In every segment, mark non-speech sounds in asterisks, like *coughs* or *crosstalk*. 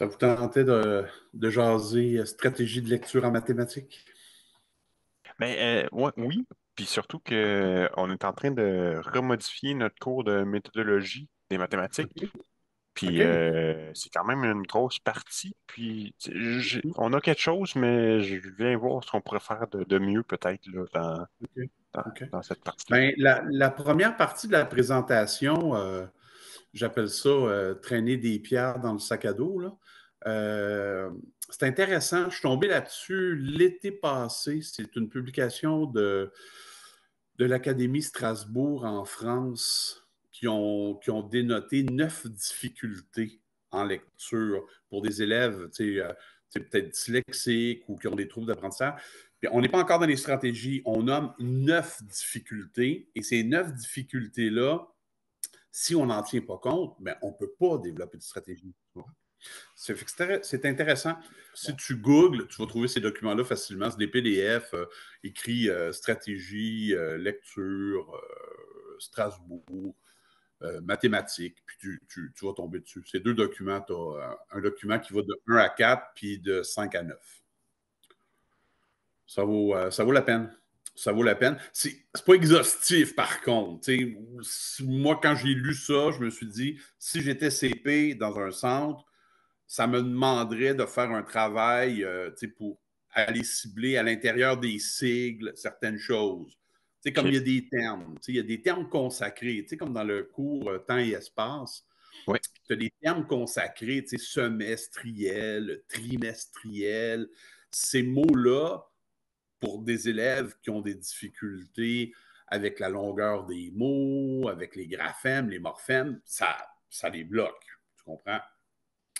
Ça vous tentait de, jaser euh, stratégie de lecture en mathématiques? Mais ben, euh, oui, puis surtout qu'on euh, est en train de remodifier notre cours de méthodologie des mathématiques. Puis c'est quand même une grosse partie. Puis on a quelque chose, mais je viens voir ce qu'on pourrait faire de, mieux peut-être dans, dans, cette partie. là ben, la, première partie de la présentation, j'appelle ça euh, traîner des pierres dans le sac à dos. Euh, c'est intéressant. Je suis tombé là-dessus l'été passé. C'est une publication de, de l'Académie Strasbourg en France qui ont, qui ont dénoté neuf difficultés en lecture pour des élèves, tu sais, euh, peut-être dyslexiques ou qui ont des troubles d'apprentissage. on n'est pas encore dans les stratégies. On nomme neuf difficultés et ces neuf difficultés-là si on n'en tient pas compte, ben, on ne peut pas développer de stratégie. C'est intéressant. Si tu googles, tu vas trouver ces documents-là facilement. C'est des PDF euh, écrits euh, stratégie, euh, lecture, Strasbourg, mathématiques, puis tu, vas tomber dessus. C'est deux documents, tu as un document qui va de 1 à 4, puis de 5 à 9. Ça vaut, ça vaut la peine ça vaut la peine. C'est pas exhaustif, par contre. moi, quand j'ai lu ça, je me suis dit, si j'étais CP dans un centre, ça me demanderait de faire un travail euh, pour aller cibler à l'intérieur des sigles certaines choses. comme il y a des termes, il y a des termes consacrés, comme dans le cours euh, temps et espace. Oui. Tu as des termes consacrés, semestriel, trimestriel. Ces mots-là, pour des élèves qui ont des difficultés avec la longueur des mots, avec les graphèmes, les morphèmes, ça, ça les bloque. Tu comprends?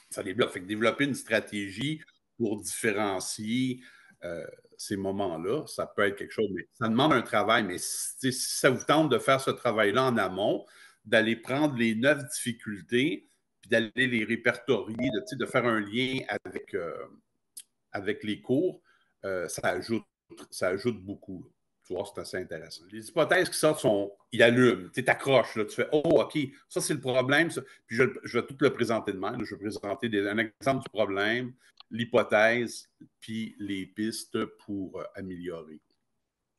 Ça les bloque. Fait que développer une stratégie pour différencier euh, ces moments-là, ça peut être quelque chose, mais ça demande un travail. Mais si ça vous tente de faire ce travail-là en amont, d'aller prendre les neuf difficultés, puis d'aller les répertorier, de, faire un lien avec, euh, avec les cours, euh, ça ajoute ça ajoute beaucoup. Tu vois, c'est assez intéressant. Les hypothèses qui sortent sont, Il allument, tu t'accroches, tu fais, oh, OK, ça c'est le problème, puis je, vais tout le présenter demain, je vais présenter un exemple du problème, l'hypothèse, puis les pistes pour euh, améliorer.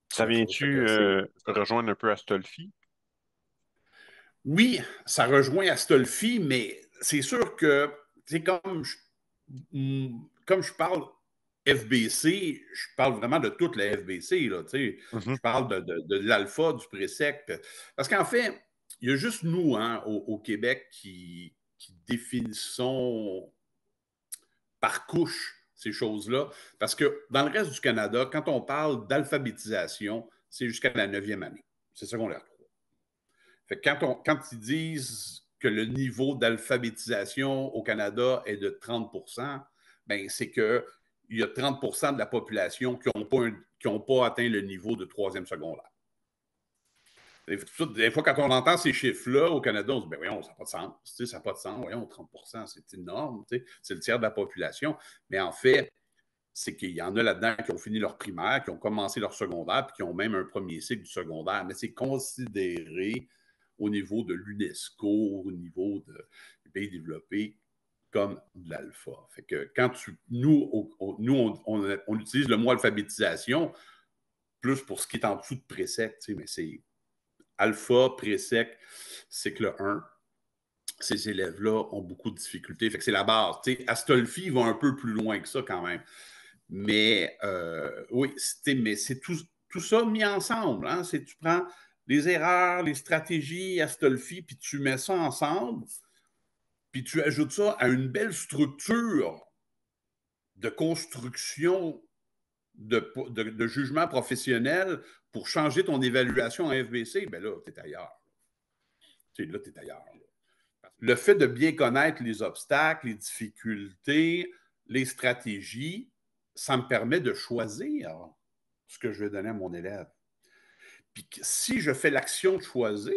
Ça vient-tu euh, rejoindre un peu Astolfi? Oui, ça rejoint Astolfi, mais c'est sûr que, c'est comme comme je parle FBC, je parle vraiment de toute la FBC, là, tu mm-hmm. je parle de, l'alpha, du présect, Parce qu'en fait, il y a juste nous hein, au, Québec qui, définissons par couche ces choses-là. Parce que dans le reste du Canada, quand on parle d'alphabétisation, c'est jusqu'à la neuvième année. C'est secondaire Fait que quand, on, ils disent que le niveau d'alphabétisation au Canada est de 30 ben c'est que il y a 30 de la population qui n'ont pas, atteint le niveau de troisième secondaire. Des fois, quand on entend ces chiffres-là au Canada, on se dit, ben voyons, ça n'a pas de sens. ça n'a pas de sens. Voyons, 30 c'est énorme. c'est le tiers de la population. Mais en fait, c'est qu'il y en a là-dedans qui ont fini leur primaire, qui ont commencé leur secondaire, puis qui ont même un premier cycle du secondaire. Mais c'est considéré au niveau de l'UNESCO, au niveau de, des pays développés, comme de l'alpha. Fait que quand tu, nous, on, utilise le mot alphabétisation plus pour ce qui est en dessous de présec, tu mais c'est alpha, présec, c'est 1, ces élèves-là ont beaucoup de difficultés. Fait que c'est la base. Tu Astolfi va un peu plus loin que ça quand même. Mais euh, oui, mais c'est tout, ça mis ensemble. Hein. tu prends les erreurs, les stratégies, Astolfi, puis tu mets ça ensemble puis tu ajoutes ça à une belle structure de construction de, jugement professionnel pour changer ton évaluation en FBC, bien là, tu es ailleurs. Tu là, tu es ailleurs. Le fait de bien connaître les obstacles, les difficultés, les stratégies, ça me permet de choisir ce que je vais donner à mon élève. Puis si je fais l'action de choisir,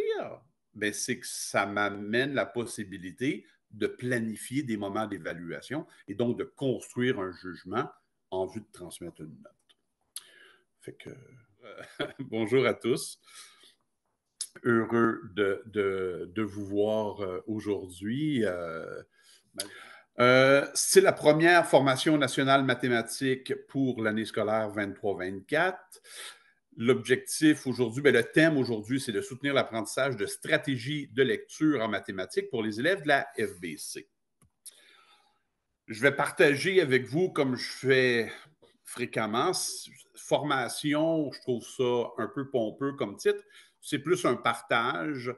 ben c'est que ça m'amène la possibilité de planifier des moments d'évaluation et donc de construire un jugement en vue de transmettre une note. Fait que, euh, *laughs* bonjour à tous. Heureux de, vous voir euh, aujourd'hui. Euh, c'est la première formation nationale mathématique pour l'année scolaire 23-24. L'objectif aujourd'hui, mais ben, le thème aujourd'hui, c'est de soutenir l'apprentissage de stratégies de lecture en mathématiques pour les élèves de la FBC. Je vais partager avec vous, comme je fais fréquemment, formation, je trouve ça un peu pompeux comme titre. C'est plus un partage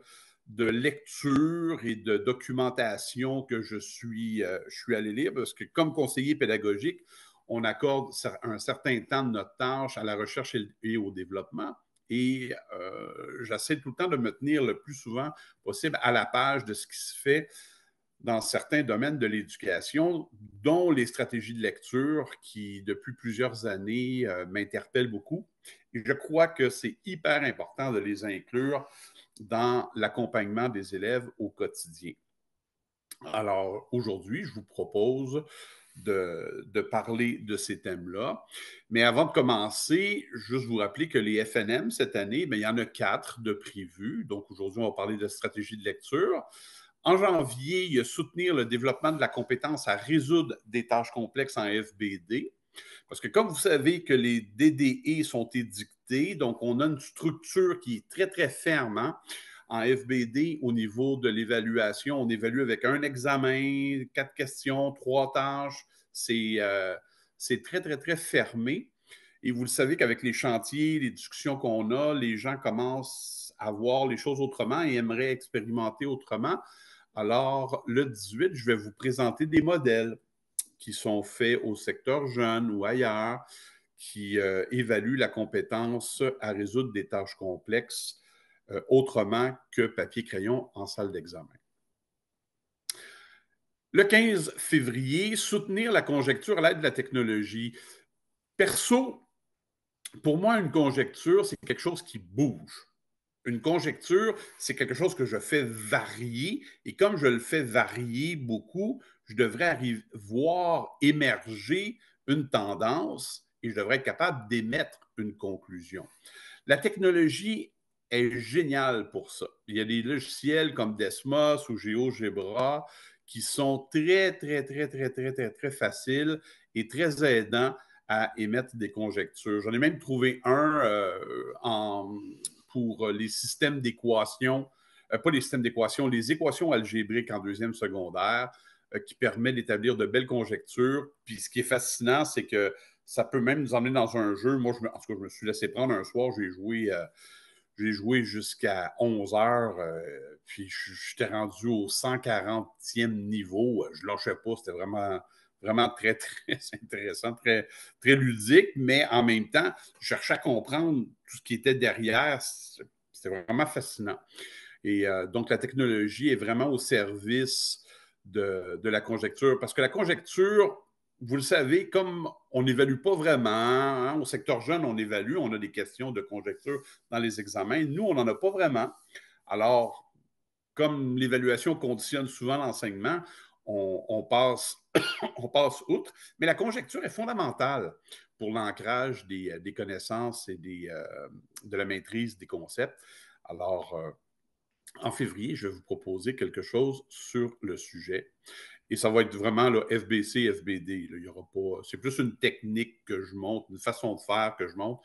de lecture et de documentation que je suis, euh, je suis allé lire parce que comme conseiller pédagogique, on accorde un certain temps de notre tâche à la recherche et au développement. Et euh, j'essaie tout le temps de me tenir le plus souvent possible à la page de ce qui se fait dans certains domaines de l'éducation, dont les stratégies de lecture qui, depuis plusieurs années, euh, m'interpellent beaucoup. Et je crois que c'est hyper important de les inclure dans l'accompagnement des élèves au quotidien. Alors, aujourd'hui, je vous propose de, parler de ces thèmes-là. Mais avant de commencer, juste vous rappeler que les FNM cette année, ben, il y en a quatre de prévus. Donc aujourd'hui, on va parler de stratégie de lecture. En janvier, il y a soutenir le développement de la compétence à résoudre des tâches complexes en FBD. Parce que comme vous savez que les DDE sont édictés, donc on a une structure qui est très, très ferme. Hein. En FBD, au niveau de l'évaluation, on évalue avec un examen, quatre questions, trois tâches. Euh, c'est très, très, très fermé. Et vous le savez qu'avec les chantiers, les discussions qu'on a, les gens commencent à voir les choses autrement et aimeraient expérimenter autrement. Alors, le 18, je vais vous présenter des modèles qui sont faits au secteur jeune ou ailleurs, qui euh, évaluent la compétence à résoudre des tâches complexes euh, autrement que papier-crayon en salle d'examen. Le 15 février, soutenir la conjecture à l'aide de la technologie. Perso, pour moi, une conjecture, c'est quelque chose qui bouge. Une conjecture, c'est quelque chose que je fais varier. Et comme je le fais varier beaucoup, je devrais arriver, voir émerger une tendance et je devrais être capable d'émettre une conclusion. La technologie est génial pour ça. Il y a des logiciels comme Desmos ou GeoGebra qui sont très, très, très, très, très, très, très faciles et très aidants à émettre des conjectures. J'en ai même trouvé un euh, pour les systèmes d'équations, euh, pas les systèmes d'équations, les équations algébriques en deuxième secondaire euh, qui permet d'établir de belles conjectures. Puis ce qui est fascinant, c'est que ça peut même nous emmener dans un jeu. Moi, en tout cas, je me suis laissé prendre un soir, j'ai joué j'ai joué jusqu'à 11 heures, euh, puis j'étais rendu au 140e niveau. Euh, je ne lâchais pas, c'était vraiment, vraiment très, *laughs* très intéressant, très, très ludique, mais en même temps, je cherchais à comprendre tout ce qui était derrière. C'était vraiment fascinant. Et euh, donc, la technologie est vraiment au service de, de la conjecture, parce que la conjecture, vous le savez, comme on n'évalue pas vraiment, hein, au secteur jeune, on évalue, on a des questions de conjecture dans les examens. Nous, on n'en a pas vraiment. Alors, comme l'évaluation conditionne souvent l'enseignement, on, passe, *coughs* on passe outre. Mais la conjecture est fondamentale pour l'ancrage des, euh, connaissances et des, euh, de la maîtrise des concepts. Alors, euh, en février, je vais vous proposer quelque chose sur le sujet. Et ça va être vraiment le FBC, FBD. Il aura pas. C'est plus une technique que je montre, une façon de faire que je montre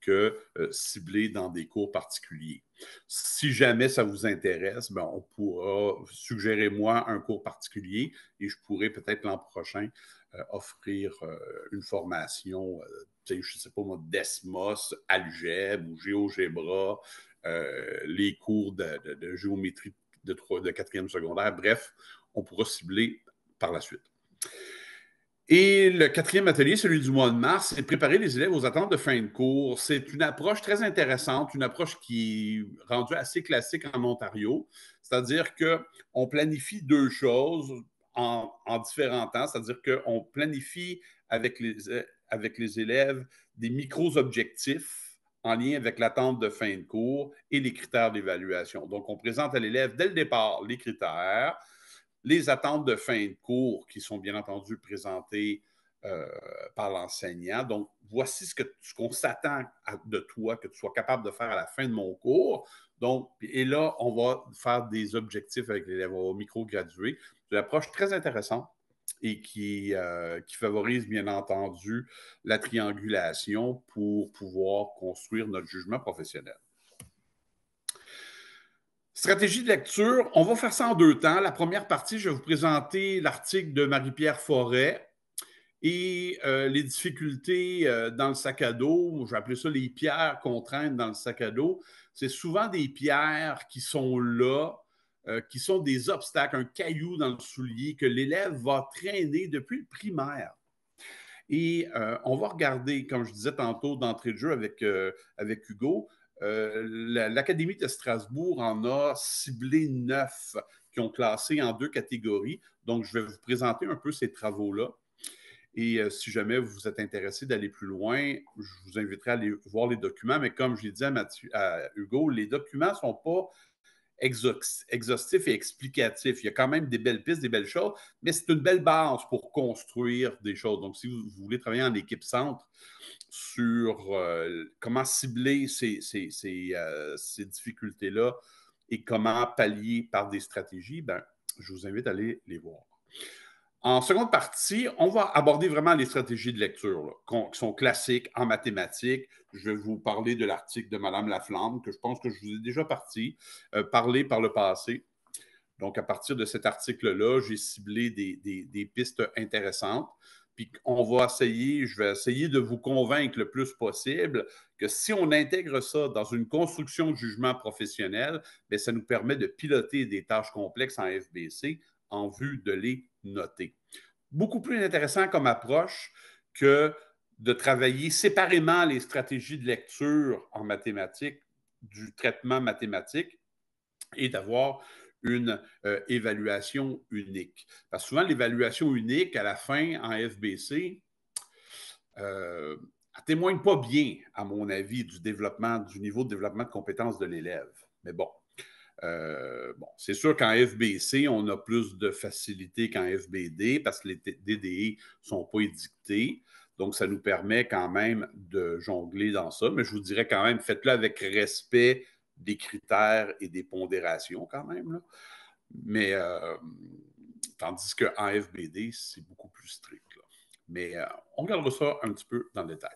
que euh, cibler dans des cours particuliers. Si jamais ça vous intéresse, ben, on pourra suggérer moi un cours particulier et je pourrai peut-être l'an prochain euh, offrir euh, une formation, je ne sais pas moi, d'ESMOS, algèbre ou géogébra, les cours de, géométrie de, quatrième de secondaire. Bref, on pourra cibler la suite. Et le quatrième atelier, celui du mois de mars, c'est préparer les élèves aux attentes de fin de cours. C'est une approche très intéressante, une approche qui est rendue assez classique en Ontario, c'est-à-dire qu'on planifie deux choses en, différents temps, c'est-à-dire qu'on planifie avec les, avec les élèves des micro-objectifs en lien avec l'attente de fin de cours et les critères d'évaluation. Donc, on présente à l'élève dès le départ les critères, les attentes de fin de cours qui sont bien entendu présentées euh, par l'enseignant. Donc, voici ce, que, qu'on s'attend de toi, que tu sois capable de faire à la fin de mon cours. Donc, et là, on va faire des objectifs avec l'élève au micro-gradué. C'est une approche très intéressante et qui, euh, qui favorise, bien entendu, la triangulation pour pouvoir construire notre jugement professionnel. Stratégie de lecture, on va faire ça en deux temps. La première partie, je vais vous présenter l'article de Marie-Pierre Forêt et euh, les difficultés euh, dans le sac à dos. Je vais appeler ça les pierres contraintes dans le sac à dos. C'est souvent des pierres qui sont là, euh, qui sont des obstacles, un caillou dans le soulier que l'élève va traîner depuis le primaire. Et on va regarder, comme je disais tantôt d'entrée de jeu avec, avec Hugo, euh, L'Académie de Strasbourg en a ciblé neuf qui ont classé en deux catégories. Donc, je vais vous présenter un peu ces travaux-là. Et euh, si jamais vous êtes intéressé d'aller plus loin, je vous inviterai à aller voir les documents. Mais comme je l'ai dit à, à, Hugo, les documents ne sont pas exhaustifs et explicatifs. Il y a quand même des belles pistes, des belles choses, mais c'est une belle base pour construire des choses. Donc, si vous voulez travailler en équipe centre, sur euh, comment cibler euh, ces, difficultés-là et comment pallier par des stratégies, ben, je vous invite à aller les voir. En seconde partie, on va aborder vraiment les stratégies de lecture qui sont classiques en mathématiques. Je vais vous parler de l'article de Madame Laflamme, que je pense que je vous ai déjà parti, parler euh, parlé par le passé. Donc, à partir de cet article-là, j'ai ciblé des pistes intéressantes puis on va essayer, je vais essayer de vous convaincre le plus possible que si on intègre ça dans une construction de jugement professionnel, bien, ça nous permet de piloter des tâches complexes en FBC en vue de les noter. Beaucoup plus intéressant comme approche que de travailler séparément les stratégies de lecture en mathématiques du traitement mathématique et d'avoir une euh, évaluation unique. Parce que souvent, l'évaluation unique, à la fin, en FBC, ne euh, témoigne pas bien, à mon avis, du développement, du niveau de développement de compétences de l'élève. Mais bon. Euh, bon, c'est sûr qu'en FBC, on a plus de facilité qu'en FBD parce que les DDI ne sont pas édictés. Donc, ça nous permet quand même de jongler dans ça. Mais je vous dirais quand même, faites-le avec respect des critères et des pondérations quand même. Mais euh, tandis qu'en FBD, c'est beaucoup plus strict. Mais euh, on regardera ça un petit peu dans le détail.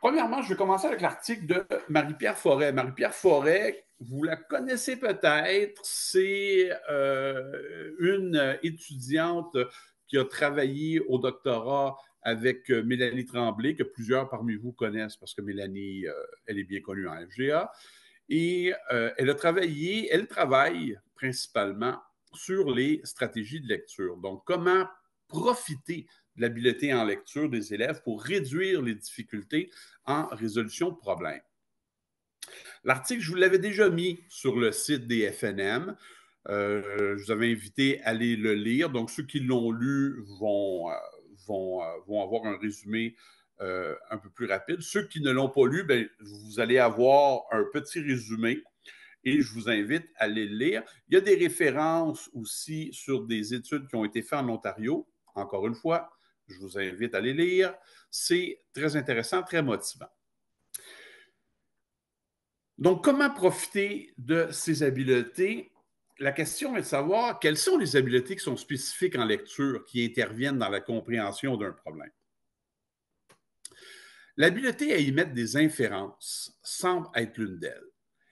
Premièrement, je vais commencer avec l'article de Marie-Pierre Forêt. Marie-Pierre Forêt, vous la connaissez peut-être, c'est euh, une étudiante qui a travaillé au doctorat avec Mélanie Tremblay, que plusieurs parmi vous connaissent parce que Mélanie, elle est bien connue en FGA. Et euh, elle a travaillé, elle travaille principalement sur les stratégies de lecture. Donc, comment profiter de l'habileté en lecture des élèves pour réduire les difficultés en résolution de problèmes. L'article, je vous l'avais déjà mis sur le site des FNM. Euh, je vous avais invité à aller le lire. Donc, ceux qui l'ont lu vont, euh, vont avoir un résumé euh, un peu plus rapide. Ceux qui ne l'ont pas lu, ben, vous allez avoir un petit résumé et je vous invite à les lire. Il y a des références aussi sur des études qui ont été faites en Ontario. Encore une fois, je vous invite à les lire. C'est très intéressant, très motivant. Donc, comment profiter de ces habiletés? La question est de savoir quelles sont les habiletés qui sont spécifiques en lecture, qui interviennent dans la compréhension d'un problème. L'habileté à y mettre des inférences semble être l'une d'elles.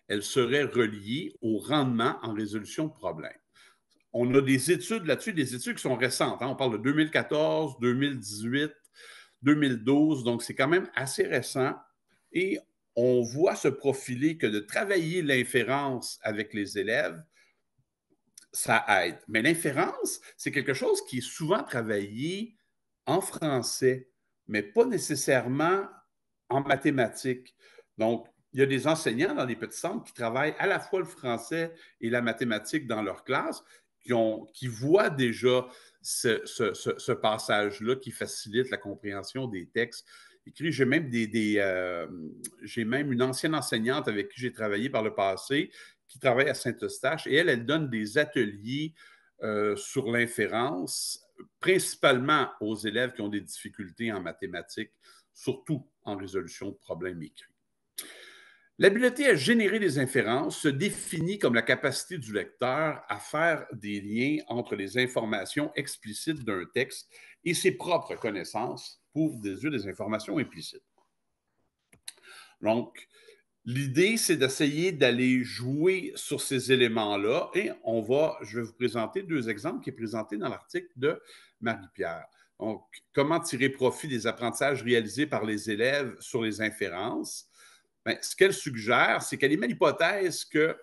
Elle serait reliée au rendement en résolution de problèmes. On a des études là-dessus, des études qui sont récentes. Hein. On parle de 2014, 2018, 2012, donc c'est quand même assez récent. Et on voit se profiler que de travailler l'inférence avec les élèves, ça aide. Mais l'inférence, c'est quelque chose qui est souvent travaillé en français, mais pas nécessairement en mathématiques. Donc, il y a des enseignants dans les petits centres qui travaillent à la fois le français et la mathématique dans leur classe, qui, ont, qui voient déjà ce, passage-là qui facilite la compréhension des textes J'ai même, des, euh, même une ancienne enseignante avec qui j'ai travaillé par le passé qui travaille à Saint-Eustache et elle, elle donne des ateliers euh, sur l'inférence, principalement aux élèves qui ont des difficultés en mathématiques, surtout en résolution de problèmes écrits. L'habileté à générer des inférences se définit comme la capacité du lecteur à faire des liens entre les informations explicites d'un texte et ses propres connaissances pour déduire des informations implicites. Donc, l'idée, c'est d'essayer d'aller jouer sur ces éléments-là et on va, je vais vous présenter deux exemples qui est présentés dans l'article de Marie-Pierre. Donc, comment tirer profit des apprentissages réalisés par les élèves sur les inférences? Ben, ce qu'elle suggère, c'est qu'elle émet l'hypothèse que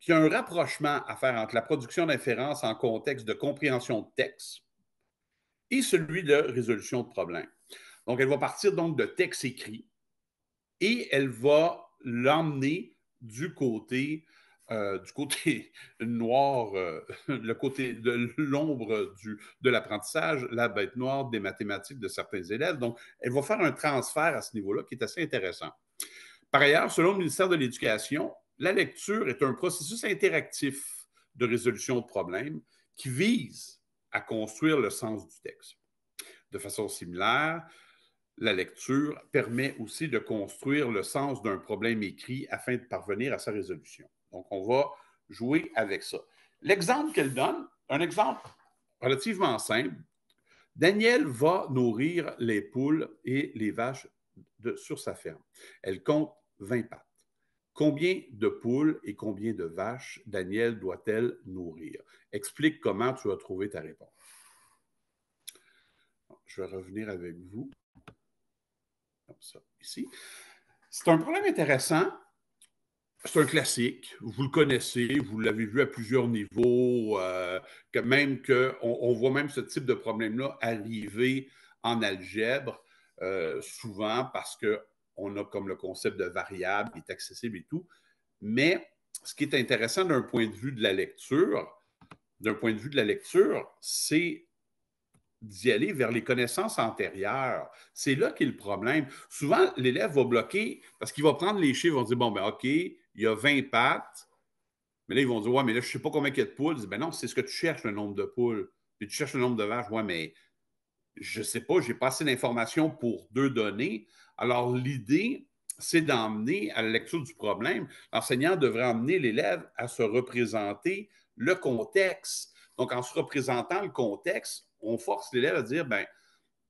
qu'il y a un rapprochement à faire entre la production d'inférences en contexte de compréhension de texte et celui de résolution de problèmes. Donc, elle va partir donc de texte écrit et elle va l'emmener du côté euh, du côté *laughs* noir, euh, *laughs* le côté de l'ombre de l'apprentissage, la bête noire des mathématiques de certains élèves. Donc, elle va faire un transfert à ce niveau-là qui est assez intéressant. Par ailleurs, selon le ministère de l'Éducation, la lecture est un processus interactif de résolution de problèmes qui vise à construire le sens du texte. De façon similaire, la lecture permet aussi de construire le sens d'un problème écrit afin de parvenir à sa résolution. Donc, on va jouer avec ça. L'exemple qu'elle donne, un exemple relativement simple. Daniel va nourrir les poules et les vaches sur sa ferme. Elle compte 20 pattes. Combien de poules et combien de vaches Daniel doit-elle nourrir? Explique comment tu as trouvé ta réponse. Je vais revenir avec vous. Comme ça, ici. C'est un problème intéressant c'est un classique, vous le connaissez, vous l'avez vu à plusieurs niveaux, euh, même que on, voit même ce type de problème-là arriver en algèbre euh, souvent parce qu'on a comme le concept de variable qui est accessible et tout. Mais ce qui est intéressant d'un point de vue de la lecture, d'un point de vue de la lecture, c'est d'y aller vers les connaissances antérieures. C'est là qu'est le problème. Souvent, l'élève va bloquer parce qu'il va prendre les chiffres, on dire « bon, ben OK, il y a 20 pattes. Mais là, ils vont dire Ouais, mais là, je ne sais pas combien il y a de poules. ben non, c'est ce que tu cherches, le nombre de poules. Puis tu cherches le nombre de vaches. Ouais, mais je ne sais pas, je n'ai pas assez d'informations pour deux données. Alors, l'idée, c'est d'emmener à la lecture du problème. L'enseignant devrait emmener l'élève à se représenter le contexte. Donc, en se représentant le contexte, on force l'élève à dire ben,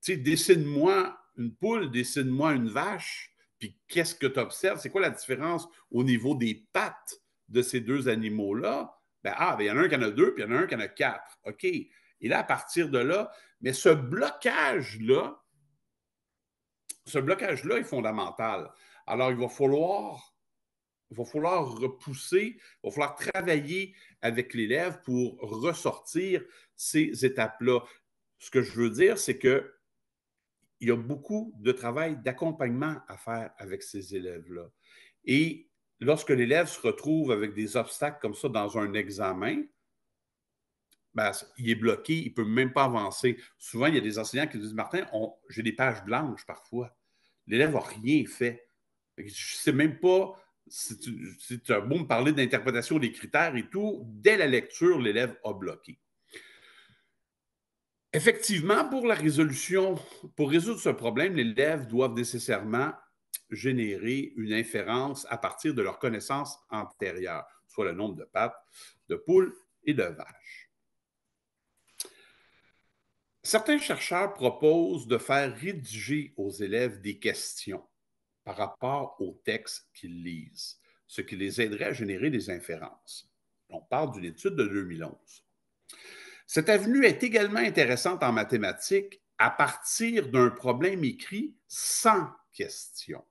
tu sais, dessine-moi une poule, dessine-moi une vache qu'est-ce que tu observes? C'est quoi la différence au niveau des pattes de ces deux animaux-là? Ben, ah, ben, il y en a un qui en a deux, puis il y en a un qui en a quatre. OK. Et là, à partir de là, mais ce blocage-là, ce blocage-là est fondamental. Alors, il va falloir il va falloir repousser, il va falloir travailler avec l'élève pour ressortir ces étapes-là. Ce que je veux dire, c'est que il y a beaucoup de travail d'accompagnement à faire avec ces élèves-là. Et lorsque l'élève se retrouve avec des obstacles comme ça dans un examen, ben, il est bloqué, il ne peut même pas avancer. Souvent, il y a des enseignants qui disent Martin, j'ai des pages blanches parfois. L'élève n'a rien fait. Je ne sais même pas si tu, si tu as beau me parler d'interprétation des critères et tout. Dès la lecture, l'élève a bloqué. Effectivement, pour résoudre ce problème, les élèves doivent nécessairement générer une inférence à partir de leurs connaissances antérieures, soit le nombre de pattes, de poules et de vaches. Certains chercheurs proposent de faire rédiger aux élèves des questions par rapport aux textes qu'ils lisent, ce qui les aiderait à générer des inférences. On parle d'une étude de 2011. Cette avenue est également intéressante en mathématiques à partir d'un problème écrit sans question.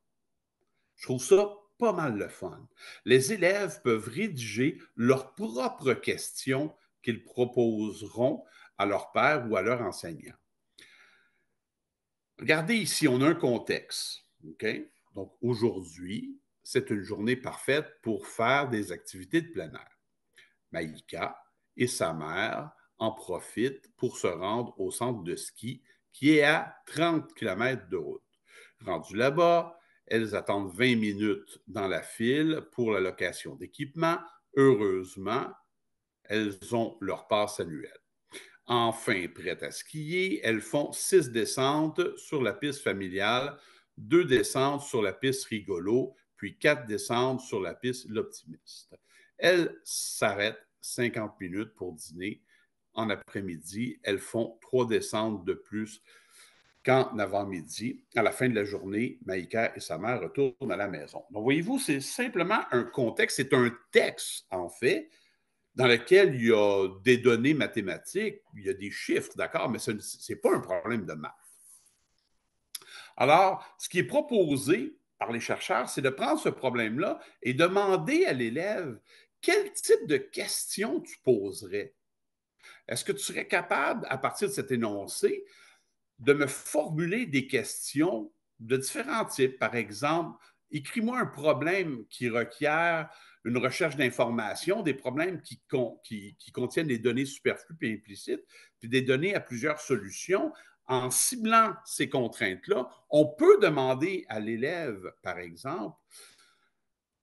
Je trouve ça pas mal le fun. Les élèves peuvent rédiger leurs propres questions qu'ils proposeront à leur père ou à leur enseignant. Regardez ici, on a un contexte. Donc aujourd'hui, c'est une journée parfaite pour faire des activités de plein air. Maïka et sa mère en profitent pour se rendre au centre de ski qui est à 30 km de route. Rendues là-bas, elles attendent 20 minutes dans la file pour la location d'équipement. Heureusement, elles ont leur passe annuelle. Enfin prêtes à skier, elles font six descentes sur la piste familiale, deux descentes sur la piste rigolo, puis quatre descentes sur la piste l'optimiste. Elles s'arrêtent 50 minutes pour dîner en après-midi. Elles font trois descentes de plus qu'en avant-midi. À la fin de la journée, Maïka et sa mère retournent à la maison. Donc, voyez-vous, c'est simplement un contexte, c'est un texte, en fait, dans lequel il y a des données mathématiques, il y a des chiffres, d'accord, mais ce n'est pas un problème de maths. Alors, ce qui est proposé par les chercheurs, c'est de prendre ce problème-là et demander à l'élève quel type de questions tu poserais. Est-ce que tu serais capable, à partir de cet énoncé, de me formuler des questions de différents types? Par exemple, écris-moi un problème qui requiert une recherche d'informations, des problèmes qui, qui, contiennent des données superflues et implicites, puis des données à plusieurs solutions. En ciblant ces contraintes-là, on peut demander à l'élève, par exemple,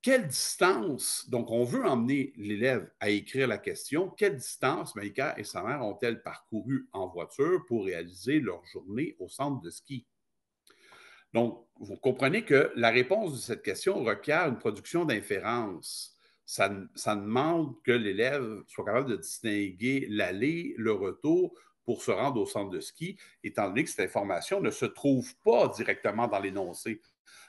quelle distance, donc on veut emmener l'élève à écrire la question, quelle distance Maïka et sa mère ont-elles parcouru en voiture pour réaliser leur journée au centre de ski? Donc, vous comprenez que la réponse de cette question requiert une production d'inférence. Ça, ça, demande que l'élève soit capable de distinguer l'aller, le retour pour se rendre au centre de ski, étant donné que cette information ne se trouve pas directement dans l'énoncé.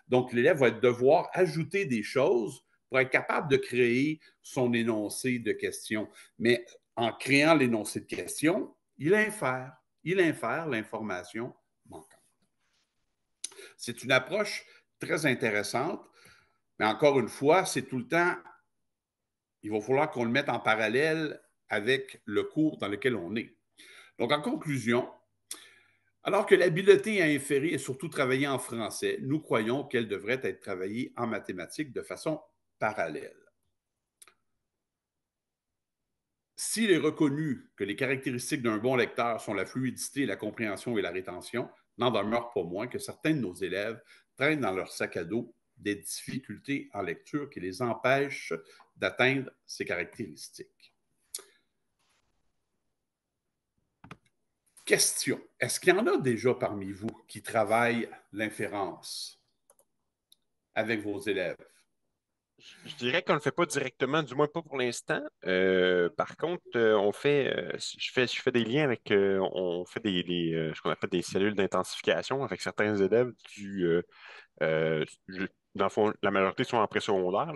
Donc, l'élève va devoir ajouter des choses pour être capable de créer son énoncé de questions. Mais en créant l'énoncé de question, il infère, il infère l'information manquante. C'est une approche très intéressante, mais encore une fois, c'est tout le temps, il va falloir qu'on le mette en parallèle avec le cours dans lequel on est. Donc, en conclusion, alors que l'habileté à inférer est surtout travaillée en français, nous croyons qu'elle devrait être travaillée en mathématiques de façon parallèle. S'il est reconnu que les caractéristiques d'un bon lecteur sont la fluidité, la compréhension et la rétention, n'en demeure pas moins que certains de nos élèves traînent dans leur sac à dos des difficultés en lecture qui les empêchent d'atteindre ces caractéristiques. Question. Est-ce qu'il y en a déjà parmi vous qui travaillent l'inférence avec vos élèves? Je dirais qu'on ne le fait pas directement, du moins pas pour l'instant. Euh, par contre, euh, on fait, euh, je fais, je fais des liens avec, on fait des, ce qu'on appelle des cellules d'intensification avec certains élèves du, dans fond, la majorité sont en pré-secondaire,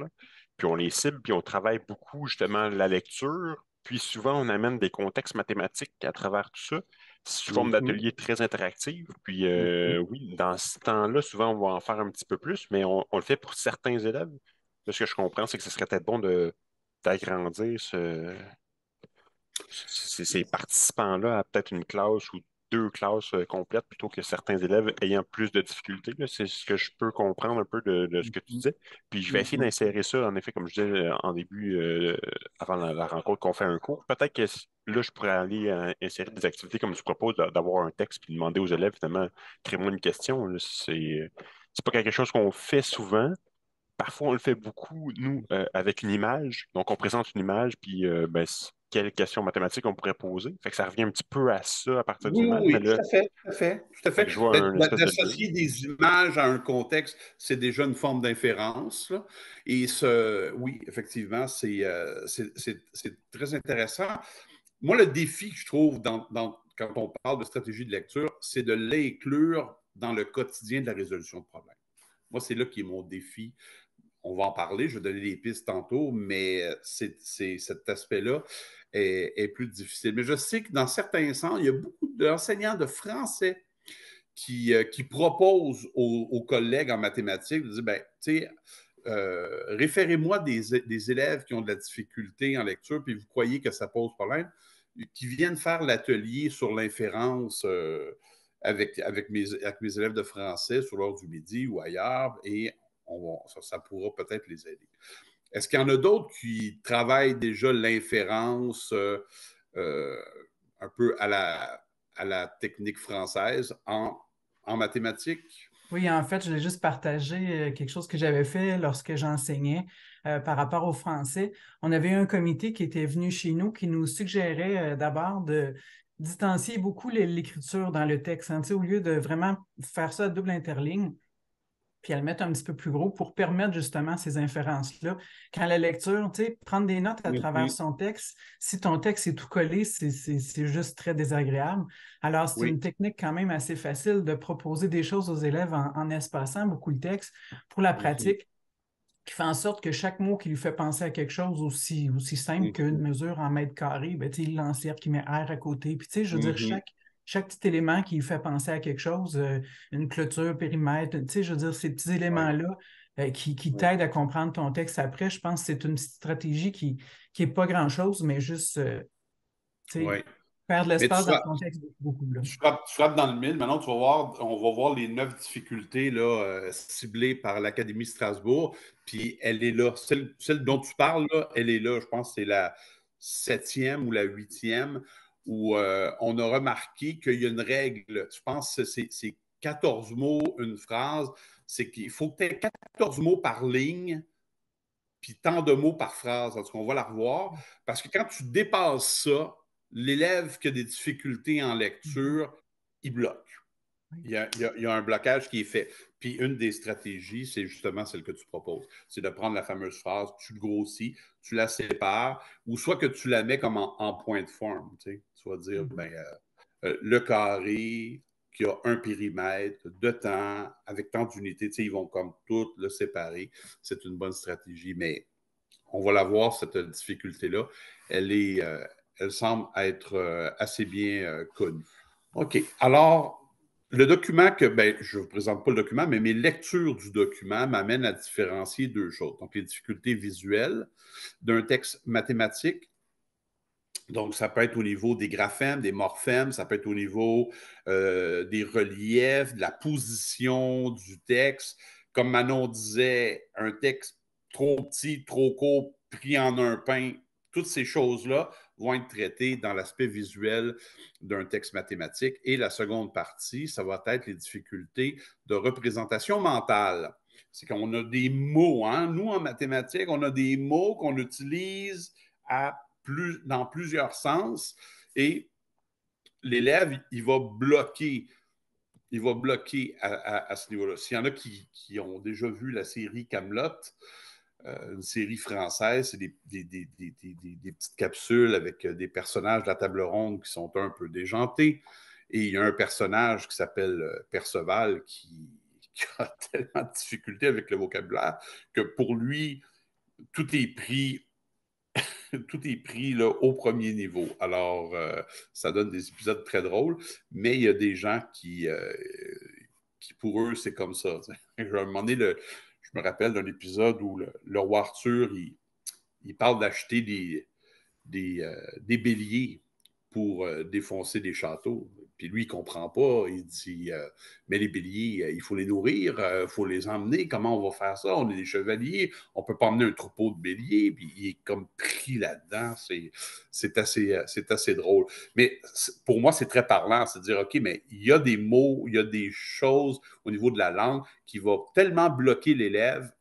puis on les cible, puis on travaille beaucoup justement la lecture, puis souvent on amène des contextes mathématiques à travers tout ça forme mhm. d'atelier très interactive Puis euh, mhm. oui, dans ce temps-là, souvent, on va en faire un petit peu plus, mais on, le fait pour certains élèves. ce que je comprends, c'est que ce serait peut-être bon d'agrandir ce, ces, ces participants-là à peut-être une classe ou deux classes euh, complètes plutôt que certains élèves ayant plus de difficultés. C'est ce que je peux comprendre un peu de, ce que tu mm-hmm. disais. Puis je vais essayer mm-hmm. d'insérer ça, en effet, comme je disais euh, en début, euh, avant la, rencontre qu'on fait un cours. Peut-être que là, je pourrais aller insérer des activités comme tu proposes, d'avoir un texte puis demander aux élèves, finalement, crée-moi une question. C'est pas quelque chose qu'on fait souvent parfois on le fait beaucoup, nous, avec une image. Donc, on présente une image, puis ben, quelles questions mathématiques on pourrait poser. Fait que ça revient un petit peu à ça à partir du moment. Oui, tout à fait, tout à fait. Tout à fait. Ben, d'associer des images à un contexte, c'est déjà une forme d'inférence. Et ce, oui, effectivement, euh, c'est c'est très intéressant. Moi, le défi que je trouve dans, dans, quand on parle de stratégie de lecture, c'est de l'inclure dans le quotidien de la résolution de problèmes. Moi, c'est là qui est mon défi on va en parler, je vais donner des pistes tantôt, mais euh, c'est, cet aspect-là est, plus difficile. Mais je sais que dans certains sens, il y a beaucoup d'enseignants de français qui, euh, qui proposent aux, collègues en mathématiques, de dire, ben, tu sais, euh, référez-moi des, élèves qui ont de la difficulté en lecture, puis vous croyez que ça pose problème, qui viennent faire l'atelier sur l'inférence avec, mes, élèves de français sur l'heure du midi ou ailleurs, et ça, pourra peut-être les aider. Est-ce qu'il y en a d'autres qui travaillent déjà l'inférence euh, euh, un peu à la, technique française en, mathématiques? Oui, en fait, je voulais juste partager euh, quelque chose que j'avais fait lorsque j'enseignais par rapport au français. On avait un comité qui était venu chez nous qui nous suggérait d'abord de distancier beaucoup l'écriture dans le texte. Hein. au lieu de vraiment faire ça à double interligne, puis à le un petit peu plus gros pour permettre justement ces inférences-là. Quand la lecture, tu sais, prendre des notes à travers son texte, si ton texte est tout collé, c'est juste très désagréable. Alors, c'est une technique quand même assez facile de proposer des choses aux élèves en, espacant beaucoup le texte pour la pratique qui fait en sorte que chaque mot qui lui fait penser à quelque chose aussi, aussi simple mmh. qu'une mesure en mètre carré, ben, il l'encercle, il met R à côté. Puis, tu sais, je veux dire, mmh chaque, chaque petit élément qui fait penser à quelque chose, euh, une clôture, périmètre, tu sais, je veux dire, ces petits éléments-là euh, qui, t'aident à comprendre ton texte après, je pense que c'est une stratégie qui n'est pas grand-chose, mais juste, euh, tu sais, l'espace dans ton texte beaucoup. Tu, frappes, dans le mille. Maintenant, tu vas voir, on va voir les neuf difficultés là, ciblées par l'Académie Strasbourg, puis elle est là. Celle, dont tu parles, elle est là. Je pense que c'est la septième ou la huitième où euh, on a remarqué qu'il y a une règle. Je pense que c'est 14 mots, une phrase. C'est qu'il faut que tu aies 14 mots par ligne, puis tant de mots par phrase. En tout on va la revoir. Parce que quand tu dépasses ça, l'élève qui a des difficultés en lecture, mm-hmm. il bloque. Il y, a, un blocage qui est fait. Puis une des stratégies, c'est justement celle que tu proposes. C'est de prendre la fameuse phrase, tu le grossis, tu la sépares, ou soit que tu la mets comme en, point de forme. On va dire, mm-hmm. ben, euh, euh, le carré qui a un périmètre de temps, avec tant d'unités, ils vont comme tout le séparer. C'est une bonne stratégie, mais on va la voir, cette difficulté-là. Elle, euh, semble être assez bien connue. OK. Alors, le document que, ben, je ne vous présente pas le document, mais mes lectures du document m'amènent à différencier deux choses. Donc, les difficultés visuelles d'un texte mathématique donc, ça peut être au niveau des graphèmes, des morphèmes, ça peut être au niveau euh, des reliefs, de la position du texte. Comme Manon disait, un texte trop petit, trop court, pris en un pain, toutes ces choses-là vont être traitées dans l'aspect visuel d'un texte mathématique. Et la seconde partie, ça va être les difficultés de représentation mentale. C'est qu'on a des mots. Hein? Nous, en mathématiques, on a des mots qu'on utilise à plus, dans plusieurs sens et l'élève, il va bloquer. Il va bloquer à, ce niveau-là. S'il y en a qui, ont déjà vu la série Camelot, euh, une série française, c'est des, petites capsules avec euh, des personnages de la table ronde qui sont un peu déjantés. Et il y a un personnage qui s'appelle euh, Perceval qui, *laughs* qui, a tellement de difficultés avec le vocabulaire que pour lui, tout est pris *laughs* tout est pris là, au premier niveau. Alors, euh, ça donne des épisodes très drôles, mais il y a des gens qui, euh, qui pour eux, c'est comme ça. *laughs* À je me rappelle d'un épisode où le, roi Arthur, il, parle d'acheter des, des euh, béliers pour défoncer des châteaux. Puis lui, il ne comprend pas. Il dit euh, Mais les béliers, euh, il faut les nourrir, il euh, faut les emmener. Comment on va faire ça On est des chevaliers, on ne peut pas emmener un troupeau de béliers. Puis il est comme pris là-dedans. C'est assez, assez drôle. Mais pour moi, c'est très parlant. C'est dire OK, mais il y a des mots, il y a des choses au niveau de la langue qui vont tellement bloquer l'élève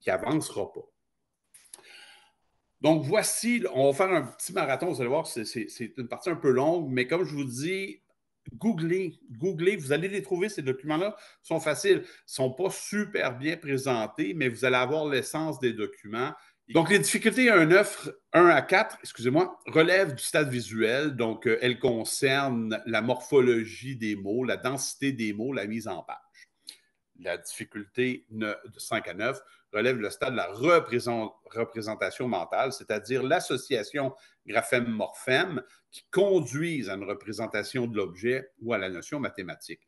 qu'il n'avancera pas. Donc voici, on va faire un petit marathon, vous allez voir, c'est une partie un peu longue, mais comme je vous dis, googlez, googlez, vous allez les trouver, ces documents-là sont faciles, ils sont pas super bien présentés, mais vous allez avoir l'essence des documents. Donc, les difficultés 1-9, 1 à 4, excusez-moi, relèvent du stade visuel. Donc, euh, elles concernent la morphologie des mots, la densité des mots, la mise en page. La difficulté de 5 à 9 relève le stade de la représentation mentale, c'est-à-dire l'association graphème-morphème qui conduisent à une représentation de l'objet ou à la notion mathématique.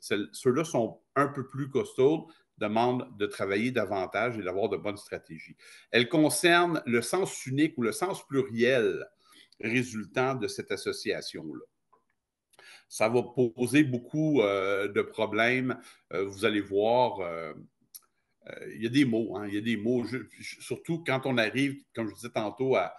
Ceux-là sont un peu plus costauds, demandent de travailler davantage et d'avoir de bonnes stratégies. Elles concernent le sens unique ou le sens pluriel résultant de cette association-là ça va poser beaucoup euh, de problèmes. Euh, vous allez voir, euh, euh, il y a des mots, hein, y a des mots, surtout quand on arrive, comme je disais tantôt à,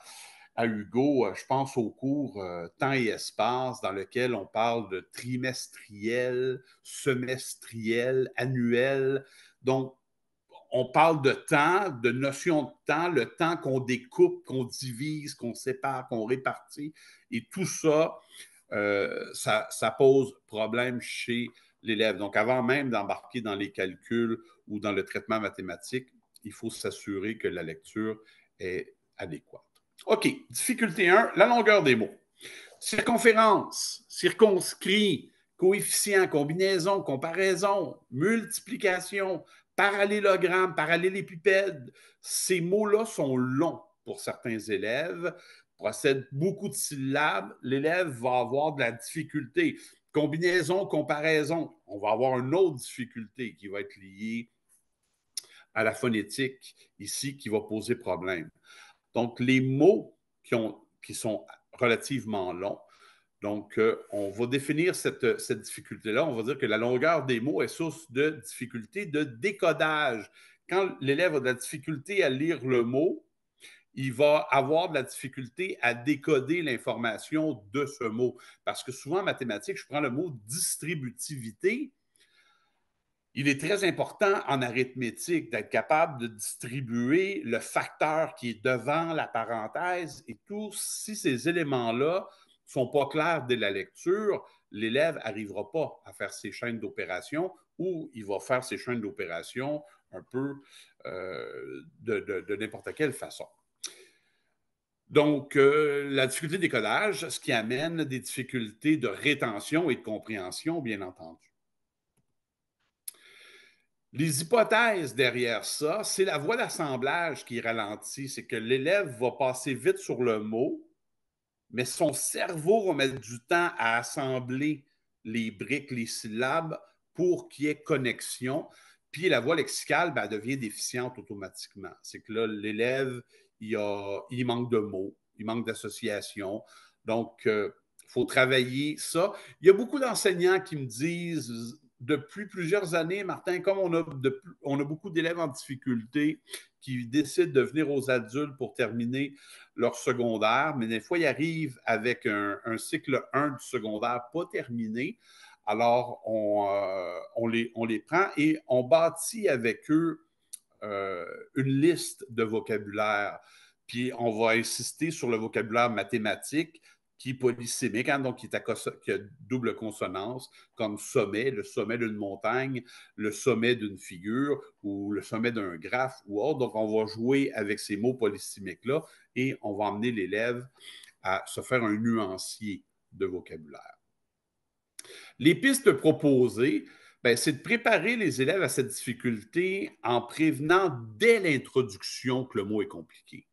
à Hugo, euh, je pense au cours euh, temps et espace dans lequel on parle de trimestriel, semestriel, annuel. Donc, on parle de temps, de notion de temps, le temps qu'on découpe, qu'on divise, qu'on sépare, qu'on répartit. Et tout ça, ça, pose problème chez l'élève. Donc, avant même d'embarquer dans les calculs ou dans le traitement mathématique, il faut s'assurer que la lecture est adéquate. OK, difficulté 1, la longueur des mots. Circonférence, circonscrit, coefficient, combinaison, comparaison, multiplication, parallélogramme, parallélépipède, ces mots-là sont longs pour certains élèves, procèdent beaucoup de syllabes, l'élève va avoir de la difficulté. Combinaison, comparaison, on va avoir une autre difficulté qui va être liée à la phonétique ici qui va poser problème. Donc, les mots qui, sont relativement longs, donc euh, on va définir cette, cette difficulté-là. On va dire que la longueur des mots est source de difficulté de décodage. Quand l'élève a de la difficulté à lire le mot, il va avoir de la difficulté à décoder l'information de ce mot. Parce que souvent en mathématiques, je prends le mot distributivité, il est très important en arithmétique d'être capable de distribuer le facteur qui est devant la parenthèse et tout. Si ces éléments-là sont pas clairs dès la lecture, l'élève n'arrivera pas à faire ses chaînes d'opération ou il va faire ses chaînes d'opération un peu euh, de, n'importe quelle façon. Donc, euh, la difficulté d'écolage, ce qui amène des difficultés de rétention et de compréhension, bien entendu. Les hypothèses derrière ça, c'est la voie d'assemblage qui ralentit. C'est que l'élève va passer vite sur le mot, mais son cerveau va mettre du temps à assembler les briques, les syllabes pour qu'il y ait connexion. Puis la voie lexicale ben, devient déficiente automatiquement. C'est que là, l'élève, il, a, il manque de mots, il manque d'associations. Donc, il euh, faut travailler ça. Il y a beaucoup d'enseignants qui me disent depuis plusieurs années, Martin, comme on a, beaucoup d'élèves en difficulté qui décident de venir aux adultes pour terminer leur secondaire, mais des fois, ils arrivent avec un, cycle 1 du secondaire pas terminé. Alors, euh, on, les, prend et on bâtit avec eux euh, une liste de vocabulaire. Puis, on va insister sur le vocabulaire mathématique, Hein, qui est polysémique, donc qui, qui a double consonance, comme sommet, le sommet d'une montagne, le sommet d'une figure ou le sommet d'un graphe ou autre. Donc, on va jouer avec ces mots polysémiques-là et on va emmener l'élève à se faire un nuancier de vocabulaire. Les pistes proposées, ben, c'est de préparer les élèves à cette difficulté en prévenant dès l'introduction que le mot est compliqué.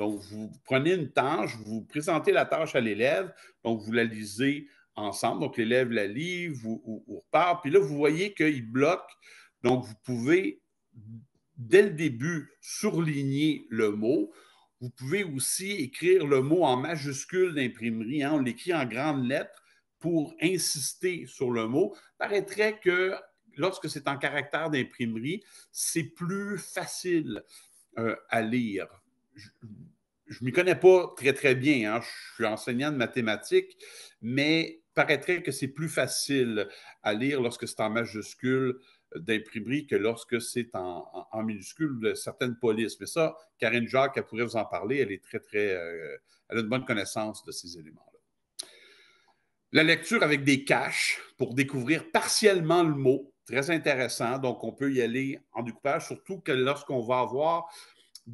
Donc, vous prenez une tâche, vous présentez la tâche à l'élève, donc vous la lisez ensemble. Donc, l'élève la lit, vous, ou, repart, puis là, vous voyez qu'il bloque. Donc, vous pouvez, dès le début, surligner le mot. Vous pouvez aussi écrire le mot en majuscule d'imprimerie. Hein. on l'écrit en grandes lettres pour insister sur le mot. Paraîtrait que lorsque c'est en caractère d'imprimerie, c'est plus facile euh, à lire je ne m'y connais pas très, très bien. Hein. Je suis enseignant de mathématiques, mais paraîtrait que c'est plus facile à lire lorsque c'est en majuscule d'imprimerie que lorsque c'est en, minuscule de certaines polices. Mais ça, Karine Jacques, elle pourrait vous en parler. Elle est très, très. Euh, elle a une bonne connaissance de ces éléments-là. La lecture avec des caches pour découvrir partiellement le mot. Très intéressant. Donc, on peut y aller en découpage, surtout que lorsqu'on va avoir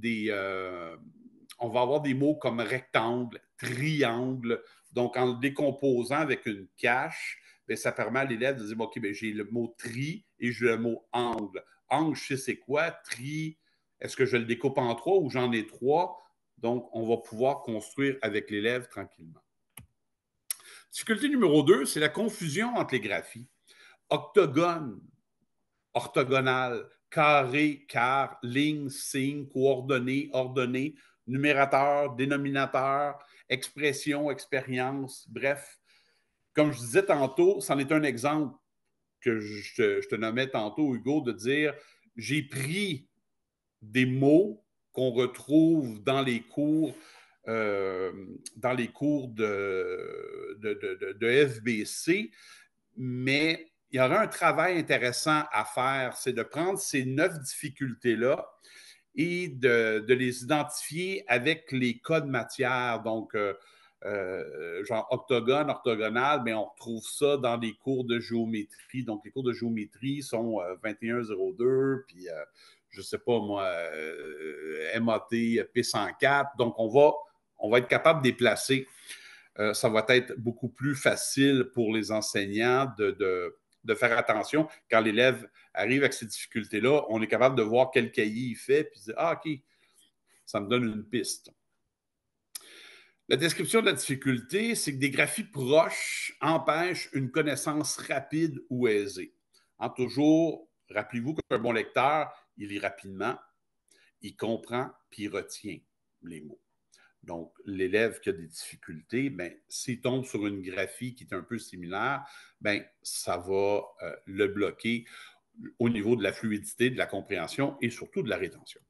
des. Euh, on va avoir des mots comme rectangle, triangle. Donc, en le décomposant avec une cache, ben, ça permet à l'élève de dire OK, ben, j'ai le mot tri et j'ai le mot angle. Angle, je sais c'est quoi. Tri, est-ce que je le découpe en trois ou j'en ai trois? Donc, on va pouvoir construire avec l'élève tranquillement. Difficulté numéro deux, c'est la confusion entre les graphies. Octogone, orthogonal, carré, car, ligne, signe, coordonnée, ordonnée, numérateur, dénominateur, expression, expérience, bref. Comme je disais tantôt, c'en est un exemple que je te, nommais tantôt, Hugo, de dire j'ai pris des mots qu'on retrouve dans les cours, euh, dans les cours de, de, de FBC, mais il y aurait un travail intéressant à faire, c'est de prendre ces neuf difficultés-là et de, les identifier avec les codes matières, donc euh, euh, genre octogone, orthogonal, mais on retrouve ça dans les cours de géométrie. Donc, les cours de géométrie sont 2102, euh, puis je ne sais pas moi, MAT P104. Donc, on va, on va être capable de les placer. ça va être beaucoup plus facile pour les enseignants de, de de faire attention quand l'élève arrive avec ces difficultés-là. On est capable de voir quel cahier il fait, puis dire Ah, OK, ça me donne une piste. La description de la difficulté, c'est que des graphies proches empêchent une connaissance rapide ou aisée. En toujours, rappelez-vous qu'un bon lecteur, il lit rapidement, il comprend, puis il retient les mots. Donc, l'élève qui a des difficultés, ben, s'il tombe sur une graphie qui est un peu similaire, ben, ça va euh, le bloquer au niveau de la fluidité, de la compréhension et surtout de la rétention.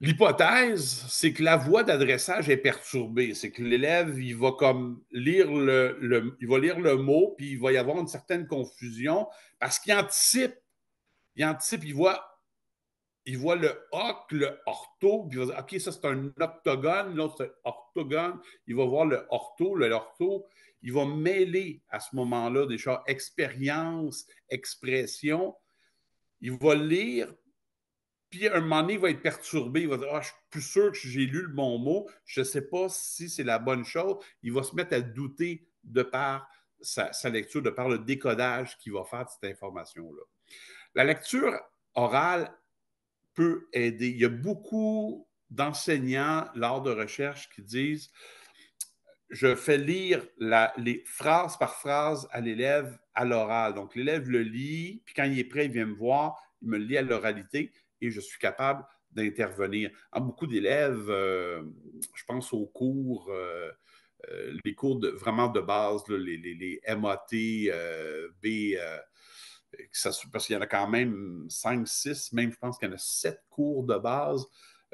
L'hypothèse, c'est que la voie d'adressage est perturbée. C'est que l'élève, il va comme lire le, il va lire le mot, puis il va y avoir une certaine confusion parce qu'il anticipe. Il anticipe, il voit il voit le hoc, le ortho, puis il va dire OK, ça c'est un octogone, l'autre c'est orthogone. Il va voir le ortho, le ortho. Il va mêler à ce moment-là des choses expérience, expression. Il va lire, puis un moment donné, il va être perturbé. Il va dire Ah, je suis plus sûr que j'ai lu le bon mot. Je ne sais pas si c'est la bonne chose. Il va se mettre à douter de par sa, sa lecture, de par le décodage qu'il va faire de cette information-là. La lecture orale peut aider. Il y a beaucoup d'enseignants lors de recherche qui disent je fais lire la, les phrases par phrase à l'élève à l'oral. Donc, l'élève le lit, puis quand il est prêt, il vient me voir, il me lit à l'oralité et je suis capable d'intervenir. Ah, beaucoup d'élèves, euh, je pense aux cours, euh, euh, les cours vraiment de base, les, les, les, MAT, B, parce qu'il y en a quand même cinq, six, même je pense qu'il y en a sept cours de base.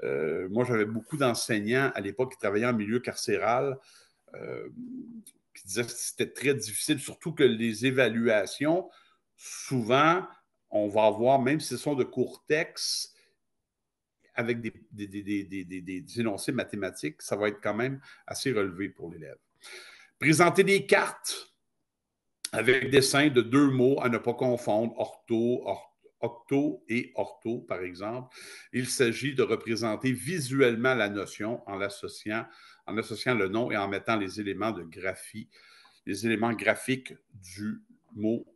Euh, moi, j'avais beaucoup d'enseignants à l'époque qui travaillaient en milieu carcéral euh, qui disaient que c'était très difficile, surtout que les évaluations, souvent, on va avoir, même si ce sont de courts textes, avec des, énoncés mathématiques, ça va être quand même assez relevé pour l'élève. Présenter des cartes, avec des de deux mots à ne pas confondre, ortho, et ortho, par exemple. Il s'agit de représenter visuellement la notion en l'associant, en associant le nom et en mettant les éléments de graphie, les éléments graphiques du mot,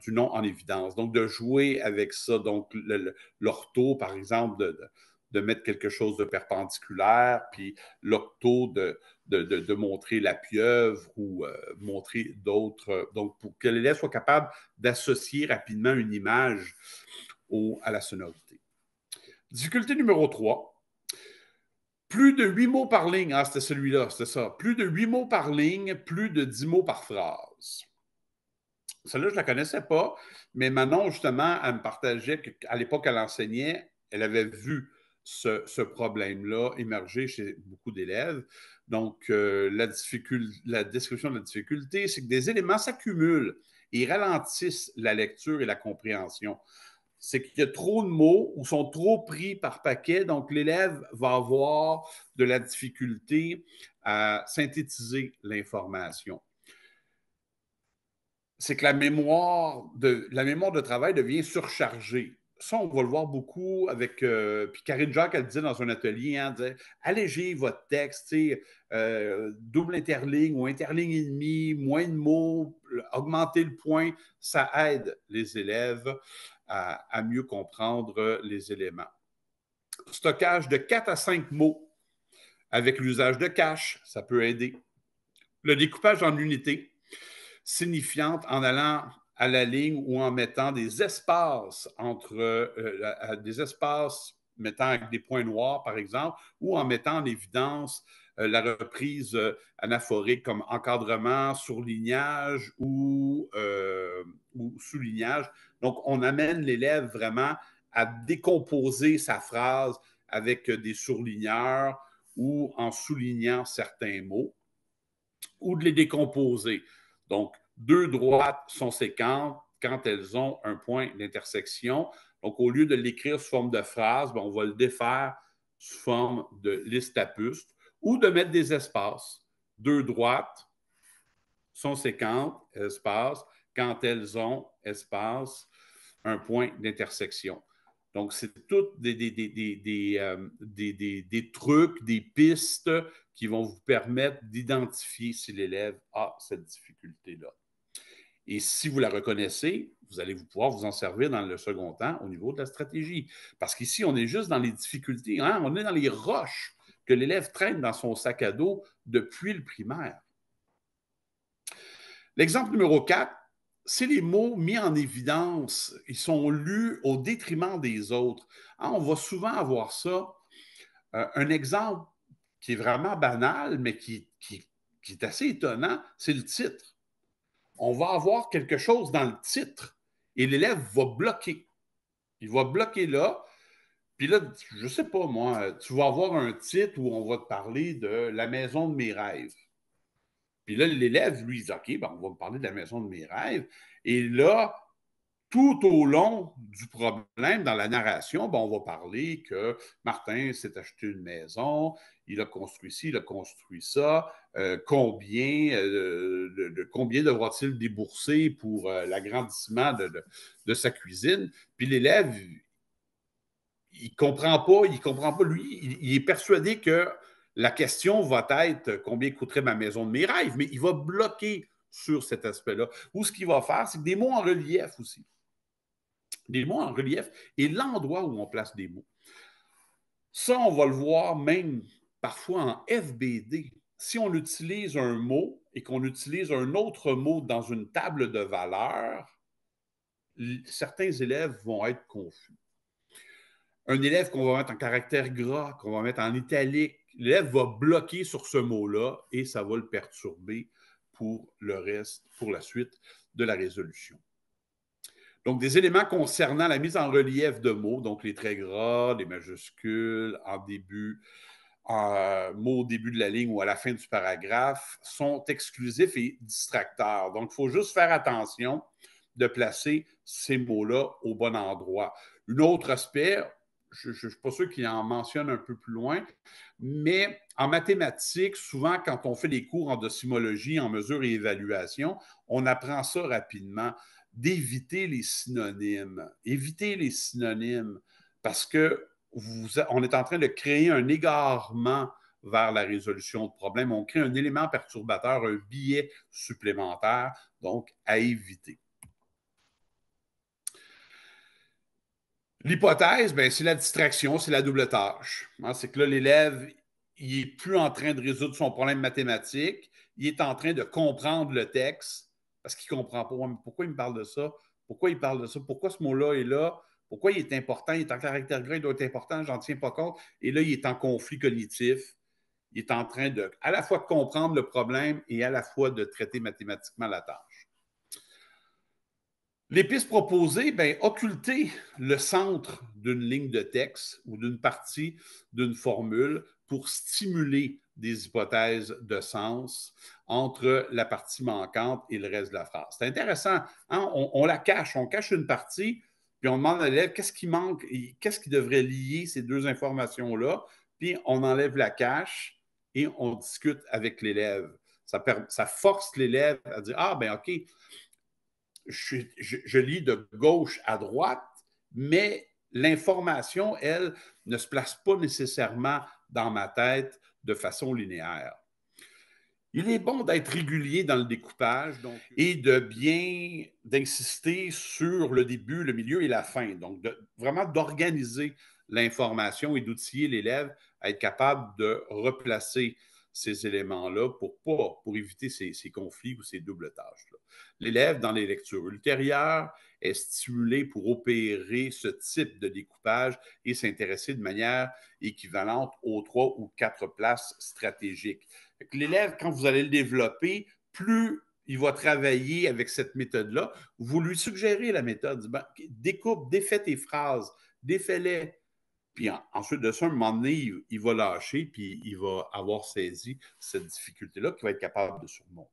du nom en évidence. Donc, de jouer avec ça, donc l'ortho, par exemple, de de mettre quelque chose de perpendiculaire, puis l'octo de, de, montrer la pieuvre ou euh, montrer d'autres. Euh, donc, pour que l'élève soit capable d'associer rapidement une image au, à la sonorité. Difficulté numéro 3. Plus de huit mots par ligne. Ah, c'était celui-là, c'était ça. Plus de huit mots par ligne, plus de dix mots par phrase. Celle-là, je ne la connaissais pas, mais Manon, justement, elle me partageait qu'à l'époque, elle enseignait, elle avait vu ce, problème-là émergé chez beaucoup d'élèves. Donc, euh, la, la description de la difficulté, c'est que des éléments s'accumulent et ralentissent la lecture et la compréhension. C'est qu'il y a trop de mots ou sont trop pris par paquet, donc l'élève va avoir de la difficulté à synthétiser l'information. C'est que la mémoire, de, la mémoire de travail devient surchargée ça, on va le voir beaucoup avec. Euh, puis Karine Jacques, elle disait dans un atelier, alléger hein, allégez votre texte, euh, double interligne ou interligne et demi, moins de mots, augmenter le point, ça aide les élèves à, mieux comprendre les éléments. Stockage de 4 à 5 mots avec l'usage de cache, ça peut aider. Le découpage en unités signifiantes en allant à la ligne ou en mettant des espaces entre euh, euh, des espaces mettant avec des points noirs, par exemple, ou en mettant en évidence euh, la reprise anaphorique comme encadrement, surlignage ou, ou soulignage. Donc, on amène l'élève vraiment à décomposer sa phrase avec des surligneurs ou en soulignant certains mots, ou de les décomposer. Donc, deux droites sont séquentes quand elles ont un point d'intersection. Donc, au lieu de l'écrire sous forme de phrase, ben, on va le défaire sous forme de liste à puces ou de mettre des espaces. Deux droites sont séquentes, espaces, quand elles ont espace, un point d'intersection. Donc, c'est tout euh, des, des, des, trucs, des pistes qui vont vous permettre d'identifier si l'élève a cette difficulté-là. Et si vous la reconnaissez, vous allez vous pouvoir vous en servir dans le second temps au niveau de la stratégie. Parce qu'ici, on est juste dans les difficultés, hein? on est dans les roches que l'élève traîne dans son sac à dos depuis le primaire. L'exemple numéro 4, c'est les mots mis en évidence. Ils sont lus au détriment des autres. Ah, on va souvent avoir ça. Euh, un exemple qui est vraiment banal, mais qui est assez étonnant, c'est le titre on va avoir quelque chose dans le titre et l'élève va bloquer. Il va bloquer là. Puis là, je ne sais pas, moi, tu vas avoir un titre où on va te parler de la maison de mes rêves. Puis là, l'élève, lui, dit OK, ben, on va me parler de la maison de mes rêves. Et là, tout au long du problème, dans la narration, ben, on va parler que Martin s'est acheté une maison, il a construit ci, il a construit ça, euh, combien, euh, combien devra-t-il débourser pour euh, l'agrandissement de, sa cuisine. Puis l'élève, il ne comprend pas, il comprend pas, lui, il, il, est persuadé que la question va être combien coûterait ma maison de mes rêves, mais il va bloquer sur cet aspect-là. Ou ce qu'il va faire, c'est des mots en relief aussi. Des mots en relief et l'endroit où on place des mots. Ça, on va le voir même parfois en FBD, si on utilise un mot et qu'on utilise un autre mot dans une table de valeurs, certains élèves vont être confus. Un élève qu'on va mettre en caractère gras, qu'on va mettre en italique, l'élève va bloquer sur ce mot-là et ça va le perturber pour le reste, pour la suite de la résolution. Donc, des éléments concernant la mise en relief de mots, donc les très gras, les majuscules, en début, un euh, mots au début de la ligne ou à la fin du paragraphe sont exclusifs et distracteurs. Donc, il faut juste faire attention de placer ces mots-là au bon endroit. Un autre aspect, je ne suis pas sûr qu'il en mentionne un peu plus loin, mais en mathématiques, souvent, quand on fait des cours en docimologie, en mesure et évaluation, on apprend ça rapidement, d'éviter les synonymes. Éviter les synonymes, parce que on est en train de créer un égarement vers la résolution de problèmes. On crée un élément perturbateur, un biais supplémentaire, donc à éviter. L'hypothèse, ben, c'est la distraction, c'est la double tâche. Hein, c'est que là, l'élève, il n'est plus en train de résoudre son problème mathématique, il est en train de comprendre le texte parce qu'il ne comprend pas. pourquoi il me parle de ça? Pourquoi il parle de ça? Pourquoi ce mot-là est là? Pourquoi il est important? Il est en caractère gras, il doit être important, j'en tiens pas compte. Et là, il est en conflit cognitif. Il est en train de, à la fois de comprendre le problème et à la fois de traiter mathématiquement la tâche. Les pistes proposées, bien, occulter le centre d'une ligne de texte ou d'une partie d'une formule pour stimuler des hypothèses de sens entre la partie manquante et le reste de la phrase. C'est intéressant. Hein? on, la cache, on cache une partie puis on demande à l'élève qu'est-ce qui manque, qu'est-ce qui devrait lier ces deux informations-là. Puis on enlève la cache et on discute avec l'élève. Ça, force l'élève à dire Ah, ben OK, je lis de gauche à droite, mais l'information, elle, ne se place pas nécessairement dans ma tête de façon linéaire. Il est bon d'être régulier dans le découpage et de bien d'insister sur le début, le milieu et la fin. Donc, vraiment d'organiser l'information et d'outiller l'élève à être capable de replacer ces éléments-là pour, pour éviter ces, ces conflits ou ces doubles tâches L'élève, dans les lectures ultérieures, est stimulé pour opérer ce type de découpage et s'intéresser de manière équivalente aux trois ou quatre places stratégiques. L'élève, quand vous allez le développer, plus il va travailler avec cette méthode-là, vous lui suggérez la méthode. Ben, découpe, défais tes phrases, défais-les. Puis ensuite de ça, un moment donné, il, va lâcher, puis il va avoir saisi cette difficulté-là qu'il va être capable de surmonter.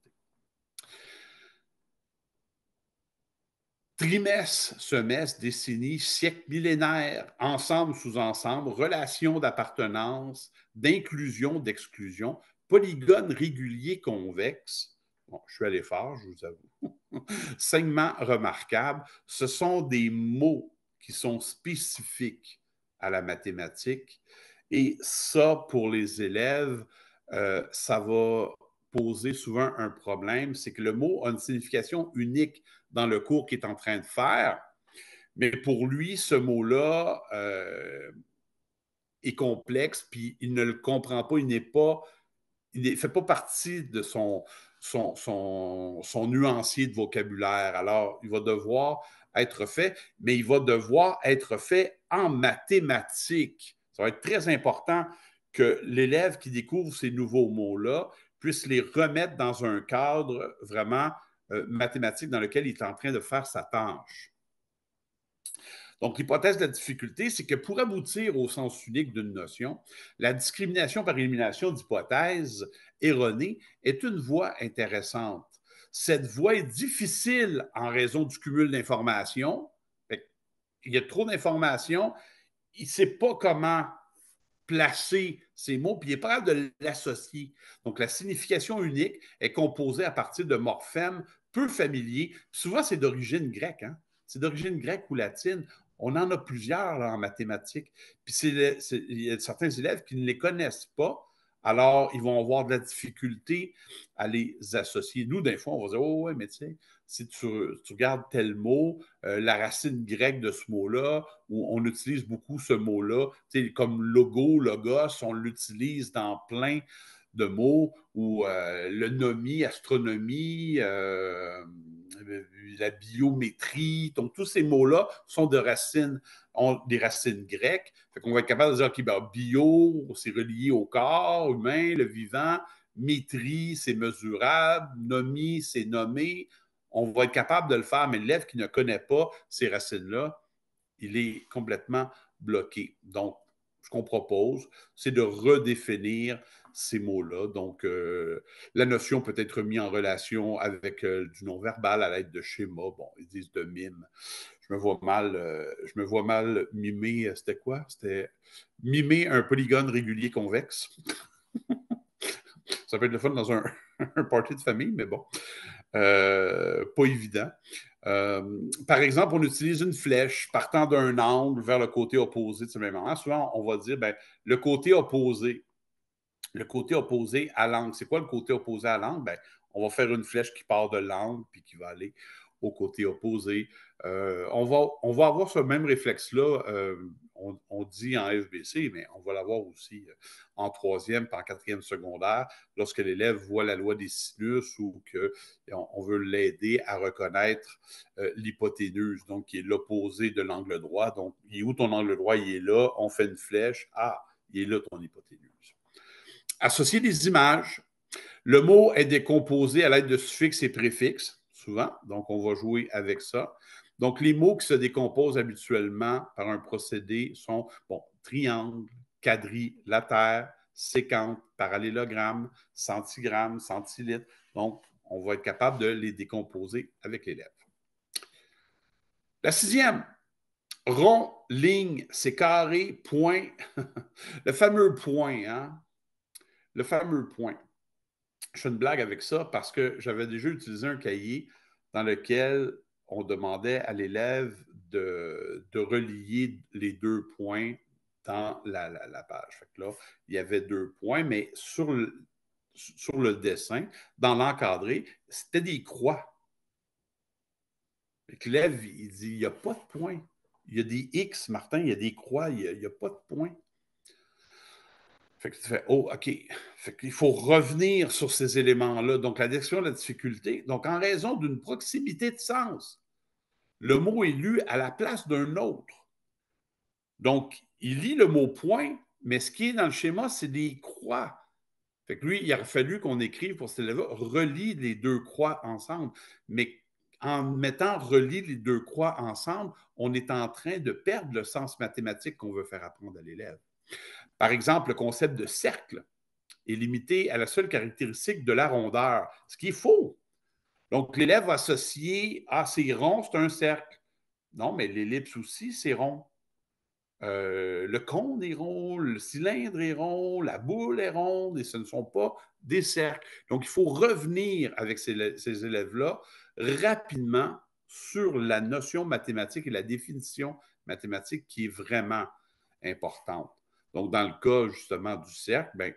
Trimestre, semestre, décennie, siècle, millénaire, ensemble, sous ensemble, relation d'appartenance, d'inclusion, d'exclusion, polygone régulier convexe, bon, je suis allé fort, je vous avoue, segment *laughs* remarquable, ce sont des mots qui sont spécifiques à la mathématique. Et ça, pour les élèves, euh, ça va poser souvent un problème, c'est que le mot a une signification unique dans le cours qu'il est en train de faire, mais pour lui, ce mot-là euh, est complexe, puis il ne le comprend pas, il n'est pas il ne fait pas partie de son son, son, nuancier de vocabulaire. Alors, il va devoir être fait, mais il va devoir être fait en mathématiques. Ça va être très important que l'élève qui découvre ces nouveaux mots-là puisse les remettre dans un cadre vraiment euh, mathématique dans lequel il est en train de faire sa tâche. Donc, l'hypothèse de la difficulté, c'est que pour aboutir au sens unique d'une notion, la discrimination par élimination d'hypothèses erronées est une voie intéressante. Cette voie est difficile en raison du cumul d'informations. Il y a trop d'informations. Il ne sait pas comment placer ces mots, puis il est pas capable de l'associer. Donc, la signification unique est composée à partir de morphèmes peu familiers. souvent, c'est d'origine grecque. Hein. C'est d'origine grecque ou latine. On en a plusieurs en mathématiques. Puis il y a certains élèves qui ne les connaissent pas. Alors, ils vont avoir de la difficulté à les associer. Nous, des fois, on va dire Oh, ouais, mais tu sais, si tu, regardes tel mot, euh, la racine grecque de ce mot-là, où on utilise beaucoup ce mot-là, comme logo, logos, on l'utilise dans plein de mots où euh, le nomie, astronomie, euh, la biométrie. Donc, tous ces mots-là sont de racines, ont des racines grecques. On qu'on va être capable de dire, OK, ben, bio, c'est relié au corps humain, le vivant. Métrie, c'est mesurable. Nomie, c'est nommé. On va être capable de le faire, mais l'élève qui ne connaît pas ces racines-là, il est complètement bloqué. Donc, ce qu'on propose, c'est de redéfinir ces mots-là. Donc, euh, la notion peut être mise en relation avec euh, du non-verbal à l'aide de schéma. Bon, ils disent de mime. Je me vois mal, euh, je me vois mal mimer, c'était quoi? C'était mimer un polygone régulier convexe. *laughs* Ça peut être le fun dans un, *laughs* party de famille, mais bon, pas évident. par exemple, on utilise une flèche partant d'un angle vers le côté opposé de ce même moment. Souvent, on va dire ben, le côté opposé le côté opposé à l'angle. C'est quoi le côté opposé à l'angle? Ben, on va faire une flèche qui part de l'angle puis qui va aller au côté opposé. Euh, on, va, on va avoir ce même réflexe-là, euh, on, dit en FBC, mais on va l'avoir aussi euh, en troisième, en quatrième secondaire, lorsque l'élève voit la loi des sinus ou qu'on on veut l'aider à reconnaître l'hypoténuse, donc qui est l'opposé de l'angle droit. Donc, il est où ton angle droit? Il est là, on fait une flèche. Ah, il est là ton hypoténuse associer des images. Le mot est décomposé à l'aide de suffixes et préfixes, souvent, donc on va jouer avec ça. Donc, les mots qui se décomposent habituellement par un procédé sont bon, triangle, quadrilatère, séquence, parallélogramme, centigramme, centilitre. Donc, on va être capable de les décomposer avec l'élève. La sixième, rond, ligne, c'est carré, point. *laughs* le fameux point, hein? le fameux point. Je fais une blague avec ça parce que j'avais déjà utilisé un cahier dans lequel on demandait à l'élève de, relier les deux points dans la, page. là, il y avait deux points, mais sur le, dessin, dans l'encadré, c'était des croix. L'élève, il dit, il n'y a pas de points. Il y a des X, Martin, il y a des croix, il n'y a, a, pas de point. Fait que tu fais, oh, OK. Fait qu'il faut revenir sur ces éléments-là. Donc, la description de la difficulté, donc en raison d'une proximité de sens, le mot est lu à la place d'un autre. Donc, il lit le mot point, mais ce qui est dans le schéma, c'est des croix. Fait que lui, il a fallu qu'on écrive pour cet élève relie les deux croix ensemble. Mais en mettant relie les deux croix ensemble, on est en train de perdre le sens mathématique qu'on veut faire apprendre à l'élève. Par exemple, le concept de cercle est limité à la seule caractéristique de la rondeur, ce qui est faux. Donc, l'élève va associer Ah, c'est rond, c'est un cercle. Non, mais l'ellipse aussi, c'est rond. Euh, le cône est rond, le cylindre est rond, la boule est ronde, et ce ne sont pas des cercles. Donc, il faut revenir avec ces élèves-là rapidement sur la notion mathématique et la définition mathématique qui est vraiment importante. Donc, dans le cas justement du cercle, bien,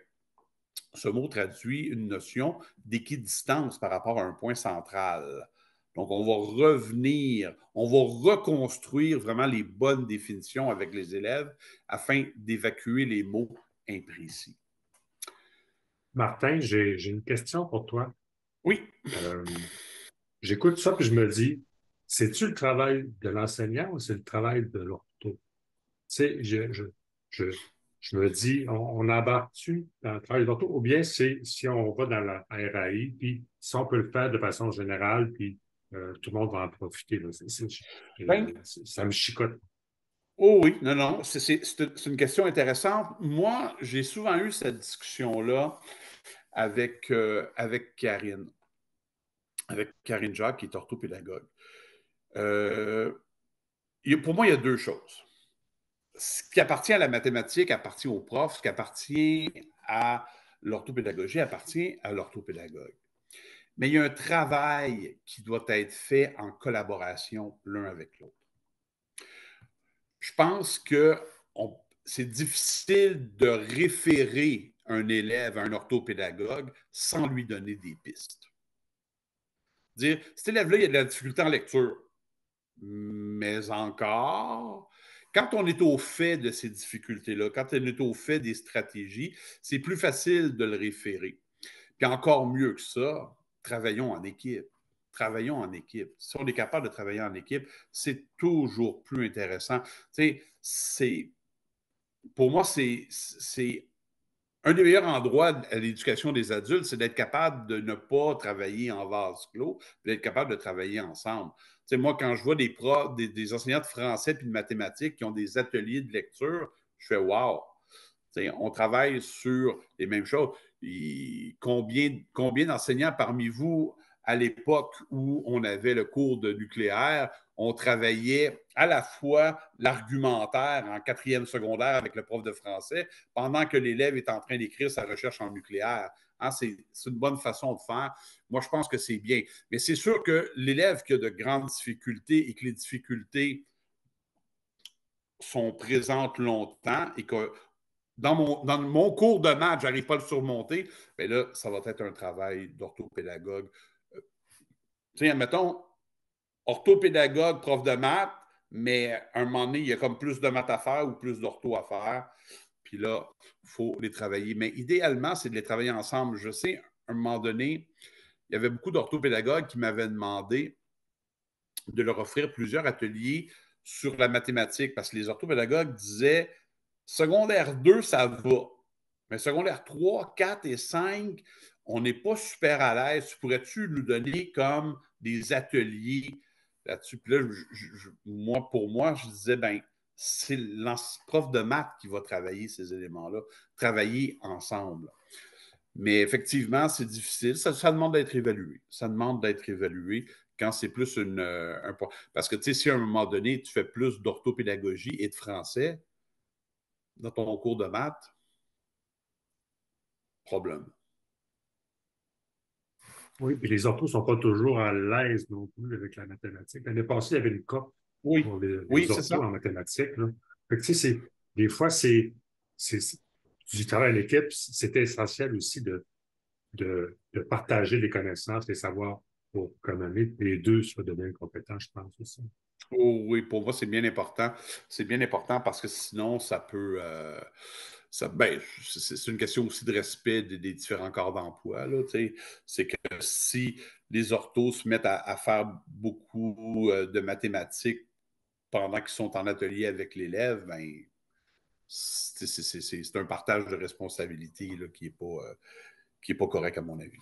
ce mot traduit une notion d'équidistance par rapport à un point central. Donc, on va revenir, on va reconstruire vraiment les bonnes définitions avec les élèves afin d'évacuer les mots imprécis. Martin, j'ai une question pour toi. Oui. Euh, j'écoute ça puis je me dis, c'est-tu le travail de l'enseignant ou c'est le travail de l'ortho? Tu sais, je, je me dis, on, a battu tu dans le travail ou bien c'est si on va dans la RAI, puis si on peut le faire de façon générale, puis euh, tout le monde va en profiter. Ben, ça me chicote. Oh oui, non, non, c'est une question intéressante. Moi, j'ai souvent eu cette discussion-là avec, euh, avec Karine, avec Karine Jacques, qui est orthopédagogue. Euh, pour moi, il y a deux choses ce qui appartient à la mathématique appartient aux profs, ce qui appartient à l'orthopédagogie appartient à l'orthopédagogue. Mais il y a un travail qui doit être fait en collaboration l'un avec l'autre. Je pense que c'est difficile de référer un élève à un orthopédagogue sans lui donner des pistes. Dire, cet élève-là, il a de la difficulté en lecture, mais encore, quand on est au fait de ces difficultés-là, quand on est au fait des stratégies, c'est plus facile de le référer. Puis encore mieux que ça, travaillons en équipe. Travaillons en équipe. Si on est capable de travailler en équipe, c'est toujours plus intéressant. pour moi, c'est un des meilleurs endroits à l'éducation des adultes, c'est d'être capable de ne pas travailler en vase clos, d'être capable de travailler ensemble moi, quand je vois des, profs, des, enseignants de français puis de mathématiques qui ont des ateliers de lecture, je fais wow! on travaille sur les mêmes choses. combien, combien d'enseignants parmi vous, à l'époque où on avait le cours de nucléaire, on travaillait à la fois l'argumentaire en quatrième secondaire avec le prof de français, pendant que l'élève est en train d'écrire sa recherche en nucléaire. Hein, c'est une bonne façon de faire. Moi, je pense que c'est bien. Mais c'est sûr que l'élève qui a de grandes difficultés et que les difficultés sont présentes longtemps et que dans mon, mon cours de maths, je n'arrive pas à le surmonter, mais ben là, ça va être un travail d'orthopédagogue. Euh, tu sais, admettons, orthopédagogue, prof de maths, mais à un moment donné, il y a comme plus de maths à faire ou plus d'ortho à faire puis là, il faut les travailler. Mais idéalement, c'est de les travailler ensemble. Je sais, à un moment donné, il y avait beaucoup d'orthopédagogues qui m'avaient demandé de leur offrir plusieurs ateliers sur la mathématique parce que les orthopédagogues disaient secondaire 2, ça va. Mais secondaire 3, 4 et 5, on n'est pas super à l'aise. Pourrais-tu nous donner comme des ateliers là-dessus? Puis là, moi, pour moi, je disais, ben, c'est le prof de maths qui va travailler ces éléments-là, travailler ensemble. Mais effectivement, c'est difficile. Ça, demande d'être évalué. Ça demande d'être évalué quand c'est plus une, euh, un Parce que, tu sais, si à un moment donné, tu fais plus d'orthopédagogie et de français dans ton cours de maths, problème. Oui, puis les orthos ne sont pas toujours à l'aise non plus avec la mathématique. L'année passée, il y avait une COP oui, c'est ça. en mathématiques. des fois, c'est du travail à l'équipe, c'était essentiel aussi de, de, partager les connaissances, les savoirs pour que les deux soient devenus compétents, je pense aussi. Oh oui, pour moi, c'est bien important. C'est bien important parce que sinon, ça peut. Euh, ben, c'est une question aussi de respect des, différents corps d'emploi. C'est que si les orthos se mettent à, faire beaucoup euh, de mathématiques pendant qu'ils sont en atelier avec l'élève, ben, c'est un partage de responsabilité qui n'est pas, euh, pas correct à mon avis.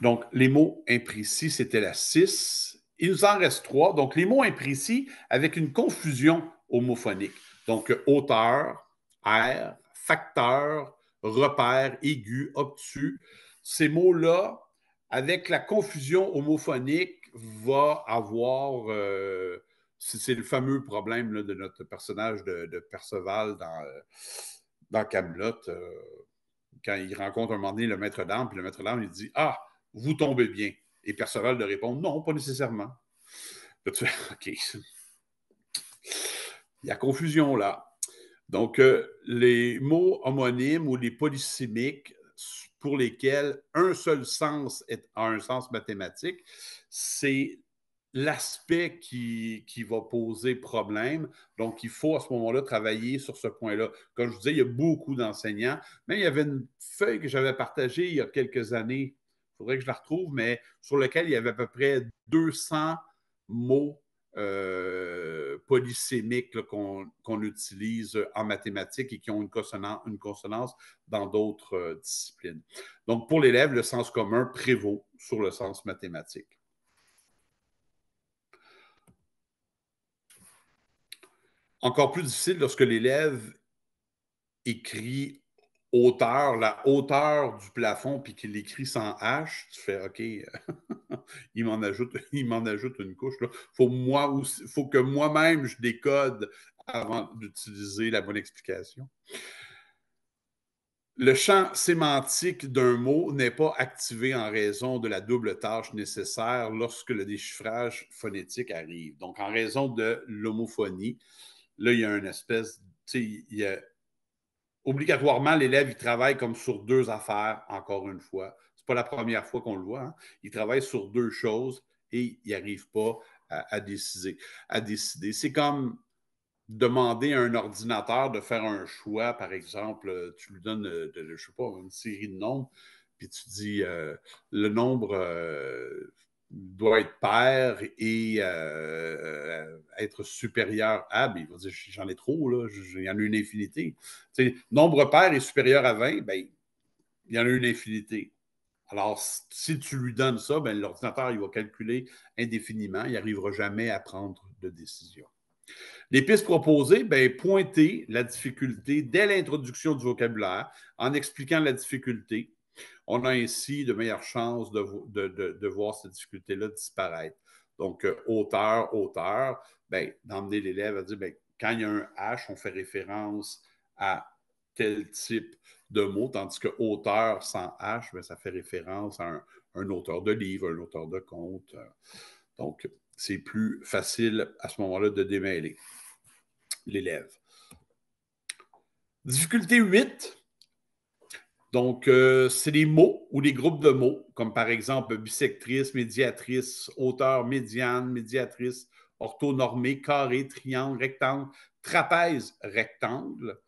Donc, les mots imprécis, c'était la 6. Il nous en reste 3. Donc, les mots imprécis avec une confusion homophonique. Donc, auteur, air, facteur, repère, aigu, obtus. Ces mots-là, avec la confusion homophonique, va avoir euh, c'est le fameux problème de notre personnage de, Perceval dans, euh, dans Camelot. Euh, quand il rencontre un moment donné le maître d'armes, puis le maître d'armes, il dit Ah, vous tombez bien. Et Perceval lui répond Non, pas nécessairement. *laughs* Il y a confusion là. Donc, euh, les mots homonymes ou les polysémiques pour lesquels un seul sens est, a un sens mathématique, c'est l'aspect qui, va poser problème. Donc, il faut à ce moment-là travailler sur ce point-là. Comme je vous disais, il y a beaucoup d'enseignants. mais il y avait une feuille que j'avais partagée il y a quelques années, il faudrait que je la retrouve, mais sur laquelle il y avait à peu près 200 mots euh, polysémiques qu'on utilise en mathématiques et qui ont une consonance, une consonance dans d'autres euh, disciplines. Donc, pour l'élève, le sens commun prévaut sur le sens mathématique. Encore plus difficile lorsque l'élève écrit hauteur, la hauteur du plafond, puis qu'il écrit sans H, tu fais OK, *laughs* il m'en ajoute, *laughs* ajoute une couche. Il faut, faut que moi-même je décode avant d'utiliser la bonne explication. Le champ sémantique d'un mot n'est pas activé en raison de la double tâche nécessaire lorsque le déchiffrage phonétique arrive. Donc, en raison de l'homophonie, Là, il y a une espèce, tu sais, obligatoirement, l'élève, il travaille comme sur deux affaires, encore une fois. Ce n'est pas la première fois qu'on le voit. Hein. Il travaille sur deux choses et il n'arrive pas à, décider. À décider. C'est comme demander à un ordinateur de faire un choix, par exemple, tu lui donnes, euh, je sais pas, une série de nombres, puis tu dis euh, le nombre, euh, doit être père et euh, euh, être supérieur à, ben, il va dire j'en ai trop, là, il y en a une infinité. nombre pair est supérieur à 20, ben, il y en a une infinité. Alors, si tu lui donnes ça, ben, l'ordinateur il va calculer indéfiniment, il n'arrivera jamais à prendre de décision. Les pistes proposées, ben, pointer la difficulté dès l'introduction du vocabulaire en expliquant la difficulté, on a ainsi de meilleures chances de, voir cette difficulté-là disparaître. Donc, euh, auteur, auteur, ben, d'emmener l'élève à dire, ben, quand il y a un H, on fait référence à tel type de mot, tandis que auteur sans H, ben, ça fait référence à un, auteur de livre, un auteur de conte. Euh. Donc, c'est plus facile à ce moment-là de démêler l'élève. Difficulté 8, donc, euh, c'est les mots ou les groupes de mots, comme par exemple bisectrice, médiatrice, auteur, médiane, médiatrice, orthonormée, carré, triangle, rectangle, trapèze, rectangle.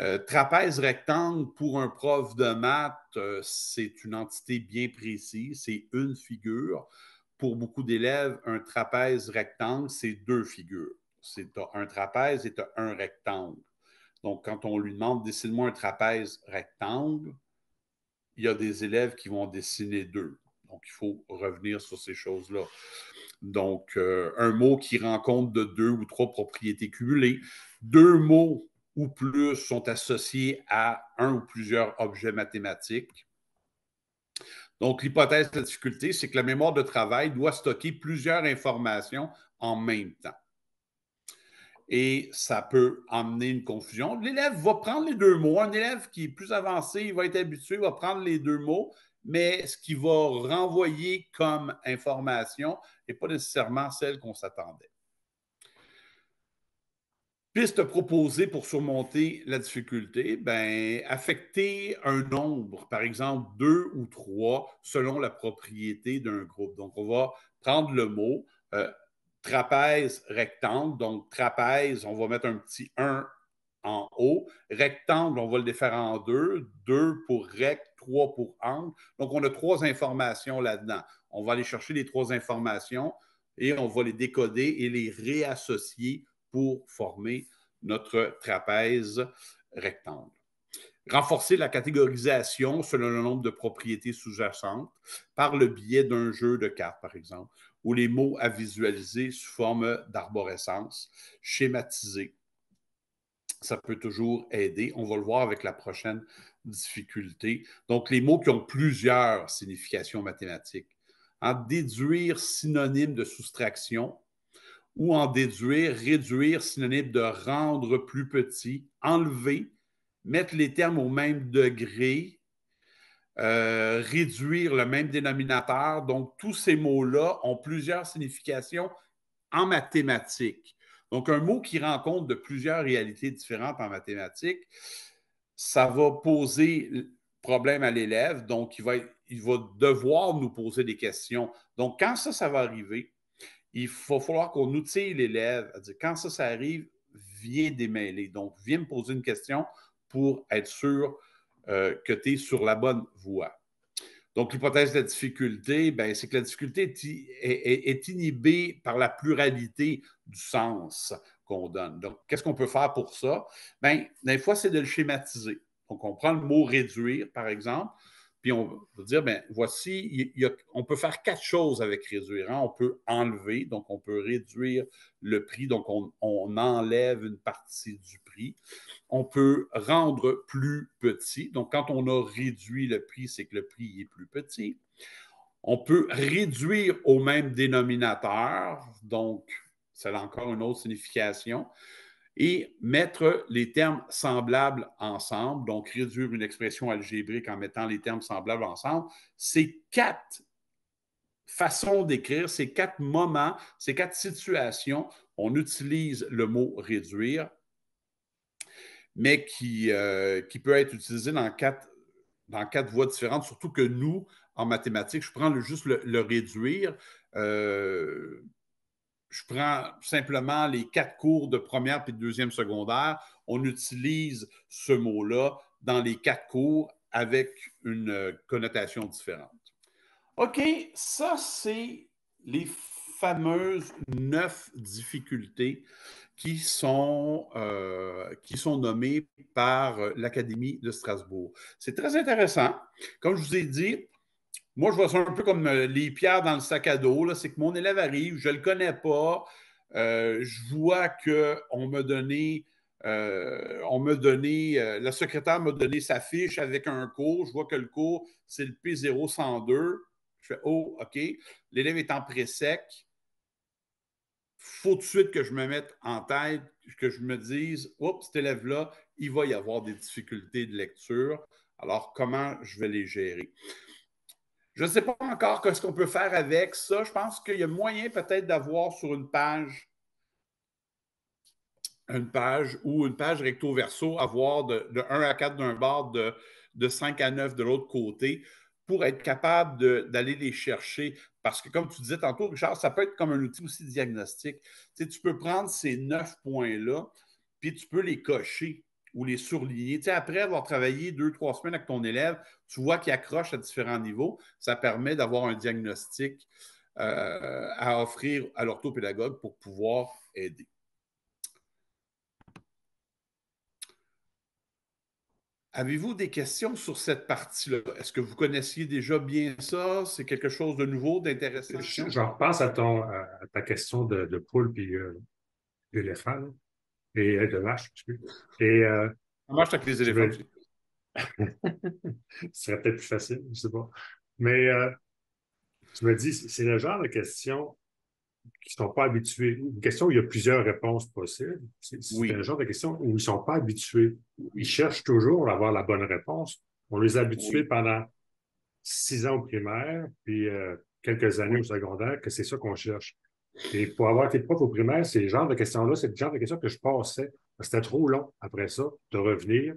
Euh, trapèze rectangle, pour un prof de maths, euh, c'est une entité bien précise, c'est une figure. Pour beaucoup d'élèves, un trapèze rectangle, c'est deux figures. C'est un trapèze et un rectangle. Donc, quand on lui demande dessine-moi un trapèze rectangle, il y a des élèves qui vont dessiner deux. Donc, il faut revenir sur ces choses-là. Donc, euh, un mot qui rencontre de deux ou trois propriétés cumulées. Deux mots ou plus sont associés à un ou plusieurs objets mathématiques. Donc, l'hypothèse de la difficulté, c'est que la mémoire de travail doit stocker plusieurs informations en même temps et ça peut emmener une confusion. L'élève va prendre les deux mots. Un élève qui est plus avancé, il va être habitué, il va prendre les deux mots, mais ce qu'il va renvoyer comme information n'est pas nécessairement celle qu'on s'attendait. Piste proposée pour surmonter la difficulté, ben, affecter un nombre, par exemple deux ou trois, selon la propriété d'un groupe. Donc, on va prendre le mot, euh, trapèze, rectangle. Donc, trapèze, on va mettre un petit 1 en haut. Rectangle, on va le défaire en deux. 2 pour rect, 3 pour angle. Donc, on a trois informations là-dedans. On va aller chercher les trois informations et on va les décoder et les réassocier pour former notre trapèze rectangle. Renforcer la catégorisation selon le nombre de propriétés sous-jacentes par le biais d'un jeu de cartes, par exemple, ou les mots à visualiser sous forme d'arborescence schématiser, Ça peut toujours aider. On va le voir avec la prochaine difficulté. Donc, les mots qui ont plusieurs significations mathématiques. En déduire synonyme de soustraction ou en déduire, réduire synonyme de rendre plus petit, enlever, mettre les termes au même degré euh, réduire le même dénominateur. Donc, tous ces mots-là ont plusieurs significations en mathématiques. Donc, un mot qui rencontre de plusieurs réalités différentes en mathématiques, ça va poser problème à l'élève. Donc, il va, il va devoir nous poser des questions. Donc, quand ça, ça va arriver, il va falloir qu'on outille l'élève à dire quand ça, ça arrive, viens démêler. Donc, viens me poser une question pour être sûr euh, que tu es sur la bonne voie. Donc, l'hypothèse de la difficulté, ben, c'est que la difficulté est, inhibée par la pluralité du sens qu'on donne. Donc, qu'est-ce qu'on peut faire pour ça? Bien, des fois, c'est de le schématiser. Donc, on prend le mot réduire, par exemple, puis on va dire, bien, voici, on peut faire quatre choses avec réduire. Hein. On peut enlever, donc on peut réduire le prix, donc on, on enlève une partie du on peut rendre plus petit. Donc, quand on a réduit le prix, c'est que le prix est plus petit. On peut réduire au même dénominateur. Donc, c'est encore une autre signification et mettre les termes semblables ensemble, donc réduire une expression algébrique en mettant les termes semblables ensemble, ces quatre façons d'écrire, ces quatre moments, ces quatre situations, on utilise le mot réduire mais qui, euh, qui peut être utilisé dans quatre, dans quatre voies différentes, surtout que nous, en mathématiques, je prends juste le, réduire. Euh, je prends simplement les quatre cours de première puis de deuxième secondaire. On utilise ce mot-là dans les quatre cours avec une euh, connotation différente. OK, ça, c'est les fameuses neuf difficultés qui sont, euh, qui sont nommés par euh, l'Académie de Strasbourg. C'est très intéressant. Comme je vous ai dit, moi, je vois ça un peu comme euh, les pierres dans le sac à dos. C'est que mon élève arrive, je ne le connais pas, je vois qu'on m'a donné on la secrétaire m'a donné sa fiche avec un cours. Je vois que le cours, c'est le P0102. Je fais, oh, OK. L'élève est en pré-sec faut tout de suite que je me mette en tête, que je me dise, oups, cet élève-là, il va y avoir des difficultés de lecture. Alors, comment je vais les gérer? Je ne sais pas encore ce qu'on peut faire avec ça. Je pense qu'il y a moyen peut-être d'avoir sur une page, une page ou une page recto-verso, avoir de, 1 à 4 d'un bord, de, de 5 à 9 de l'autre côté pour être capable d'aller les chercher. Parce que, comme tu disais tantôt, Richard, ça peut être comme un outil aussi diagnostique. Tu, sais, tu peux prendre ces neuf points-là, puis tu peux les cocher ou les surligner. Tu sais, après avoir travaillé deux, trois semaines avec ton élève, tu vois qu'il accroche à différents niveaux. Ça permet d'avoir un diagnostic euh, à offrir à l'orthopédagogue pour pouvoir aider. Avez-vous des questions sur cette partie-là? Est-ce que vous connaissiez déjà bien ça? C'est quelque chose de nouveau, d'intéressant? Je repense à, ta question de, de poule puis euh, d'éléphant, et euh, de vache, Et, euh, ça marche avec les éléphants. *laughs* Ce serait peut-être plus facile, je ne sais pas. Mais euh, tu me dis, c'est le genre de question qui ne sont pas habitués. Une question où il y a plusieurs réponses possibles. C'est le un genre de question où ils ne sont pas habitués. Ils cherchent toujours à avoir la bonne réponse. On les a habitués pendant six ans au primaire, puis euh, quelques années au secondaire, que c'est ça qu'on cherche. Et pour avoir été prof au primaire, ces genre de questions-là, c'est le genre de questions que je passais. C'était trop long après ça de revenir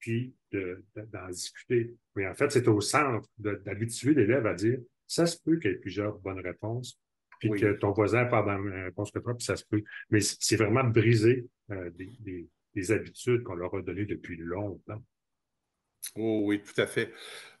puis d'en discuter. Mais en fait, c'est au centre d'habituer l'élève à dire ça se peut qu'il y ait plusieurs bonnes réponses, puis que ton voisin parle dans, pense euh, que puis ça se peut. Mais c'est vraiment briser euh, des, habitudes qu'on leur a données depuis longtemps. Oh oui, tout à fait.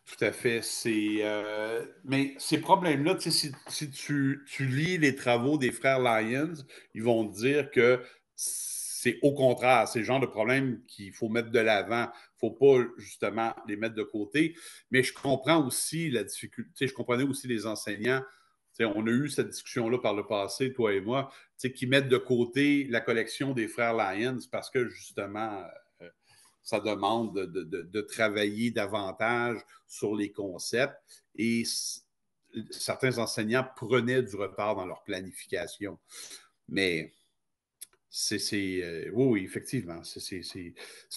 Tout à fait. Euh, mais ces problèmes-là, si, si tu, lis les travaux des frères Lyons, ils vont dire que c'est au contraire, c'est le genre de problème qu'il faut mettre de l'avant. Il ne faut pas justement les mettre de côté. Mais je comprends aussi la difficulté, je comprenais aussi les enseignants on a eu cette discussion-là par le passé, toi et moi, qui mettent de côté la collection des frères Lyons parce que justement, euh, ça demande de, travailler davantage sur les concepts et certains enseignants prenaient du retard dans leur planification. Mais c'est. Euh, oui, effectivement, c'est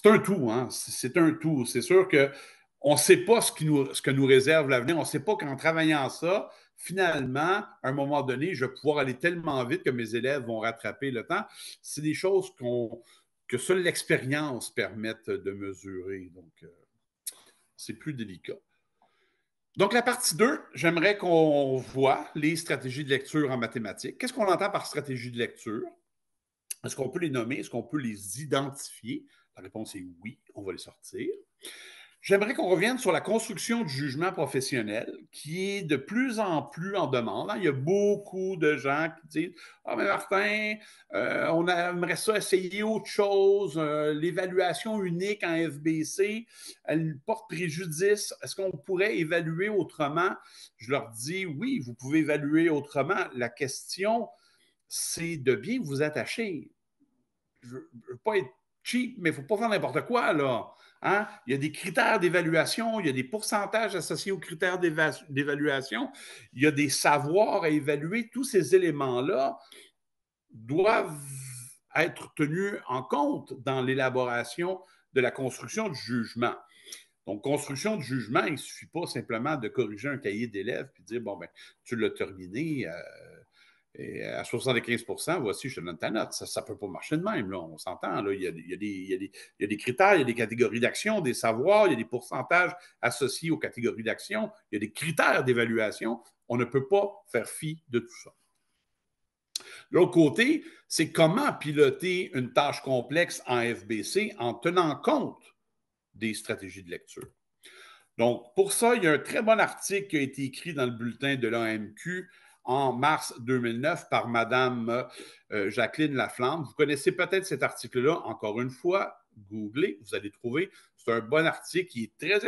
un tout. Hein, c'est un tout. C'est sûr qu'on ne sait pas ce, ce que nous réserve l'avenir. On ne sait pas qu'en travaillant ça, finalement, à un moment donné, je vais pouvoir aller tellement vite que mes élèves vont rattraper le temps. C'est des choses qu'on, que seule l'expérience permette de mesurer. Donc, euh, c'est plus délicat. Donc, la partie 2, j'aimerais qu'on voit les stratégies de lecture en mathématiques. Qu'est-ce qu'on entend par stratégie de lecture? Est-ce qu'on peut les nommer? Est-ce qu'on peut les identifier? La réponse est oui, on va les sortir. J'aimerais qu'on revienne sur la construction du jugement professionnel qui est de plus en plus en demande. Hein. Il y a beaucoup de gens qui disent Ah, mais Martin, euh, on aimerait ça essayer autre chose. Euh, l'évaluation unique en FBC, elle porte préjudice. Est-ce qu'on pourrait évaluer autrement Je leur dis Oui, vous pouvez évaluer autrement. La question, c'est de bien vous attacher. Je ne veux pas être cheap, mais il ne faut pas faire n'importe quoi, là. Hein? Il y a des critères d'évaluation, il y a des pourcentages associés aux critères d'évaluation, il y a des savoirs à évaluer. Tous ces éléments-là doivent être tenus en compte dans l'élaboration de la construction du jugement. Donc, construction du jugement, il ne suffit pas simplement de corriger un cahier d'élèves et dire, bon, ben, tu l'as terminé, euh, et euh, à 75 voici, je te donne ta note. Ça ne peut pas marcher de même, on s'entend. Il, y a, des, critères, il y a des catégories d'action, des savoirs, il y a des pourcentages associés aux catégories d'action, il y a des critères d'évaluation. On ne peut pas faire fi de tout ça. L'autre côté, c'est comment piloter une tâche complexe en FBC en tenant compte des stratégies de lecture. Donc, pour ça, il y a un très bon article qui a été écrit dans le bulletin de l'AMQ en mars 2009 par Madame euh, Jacqueline Laflamme. Vous connaissez peut-être cet article-là, encore une fois, googlez, vous allez trouver. C'est un bon article qui est très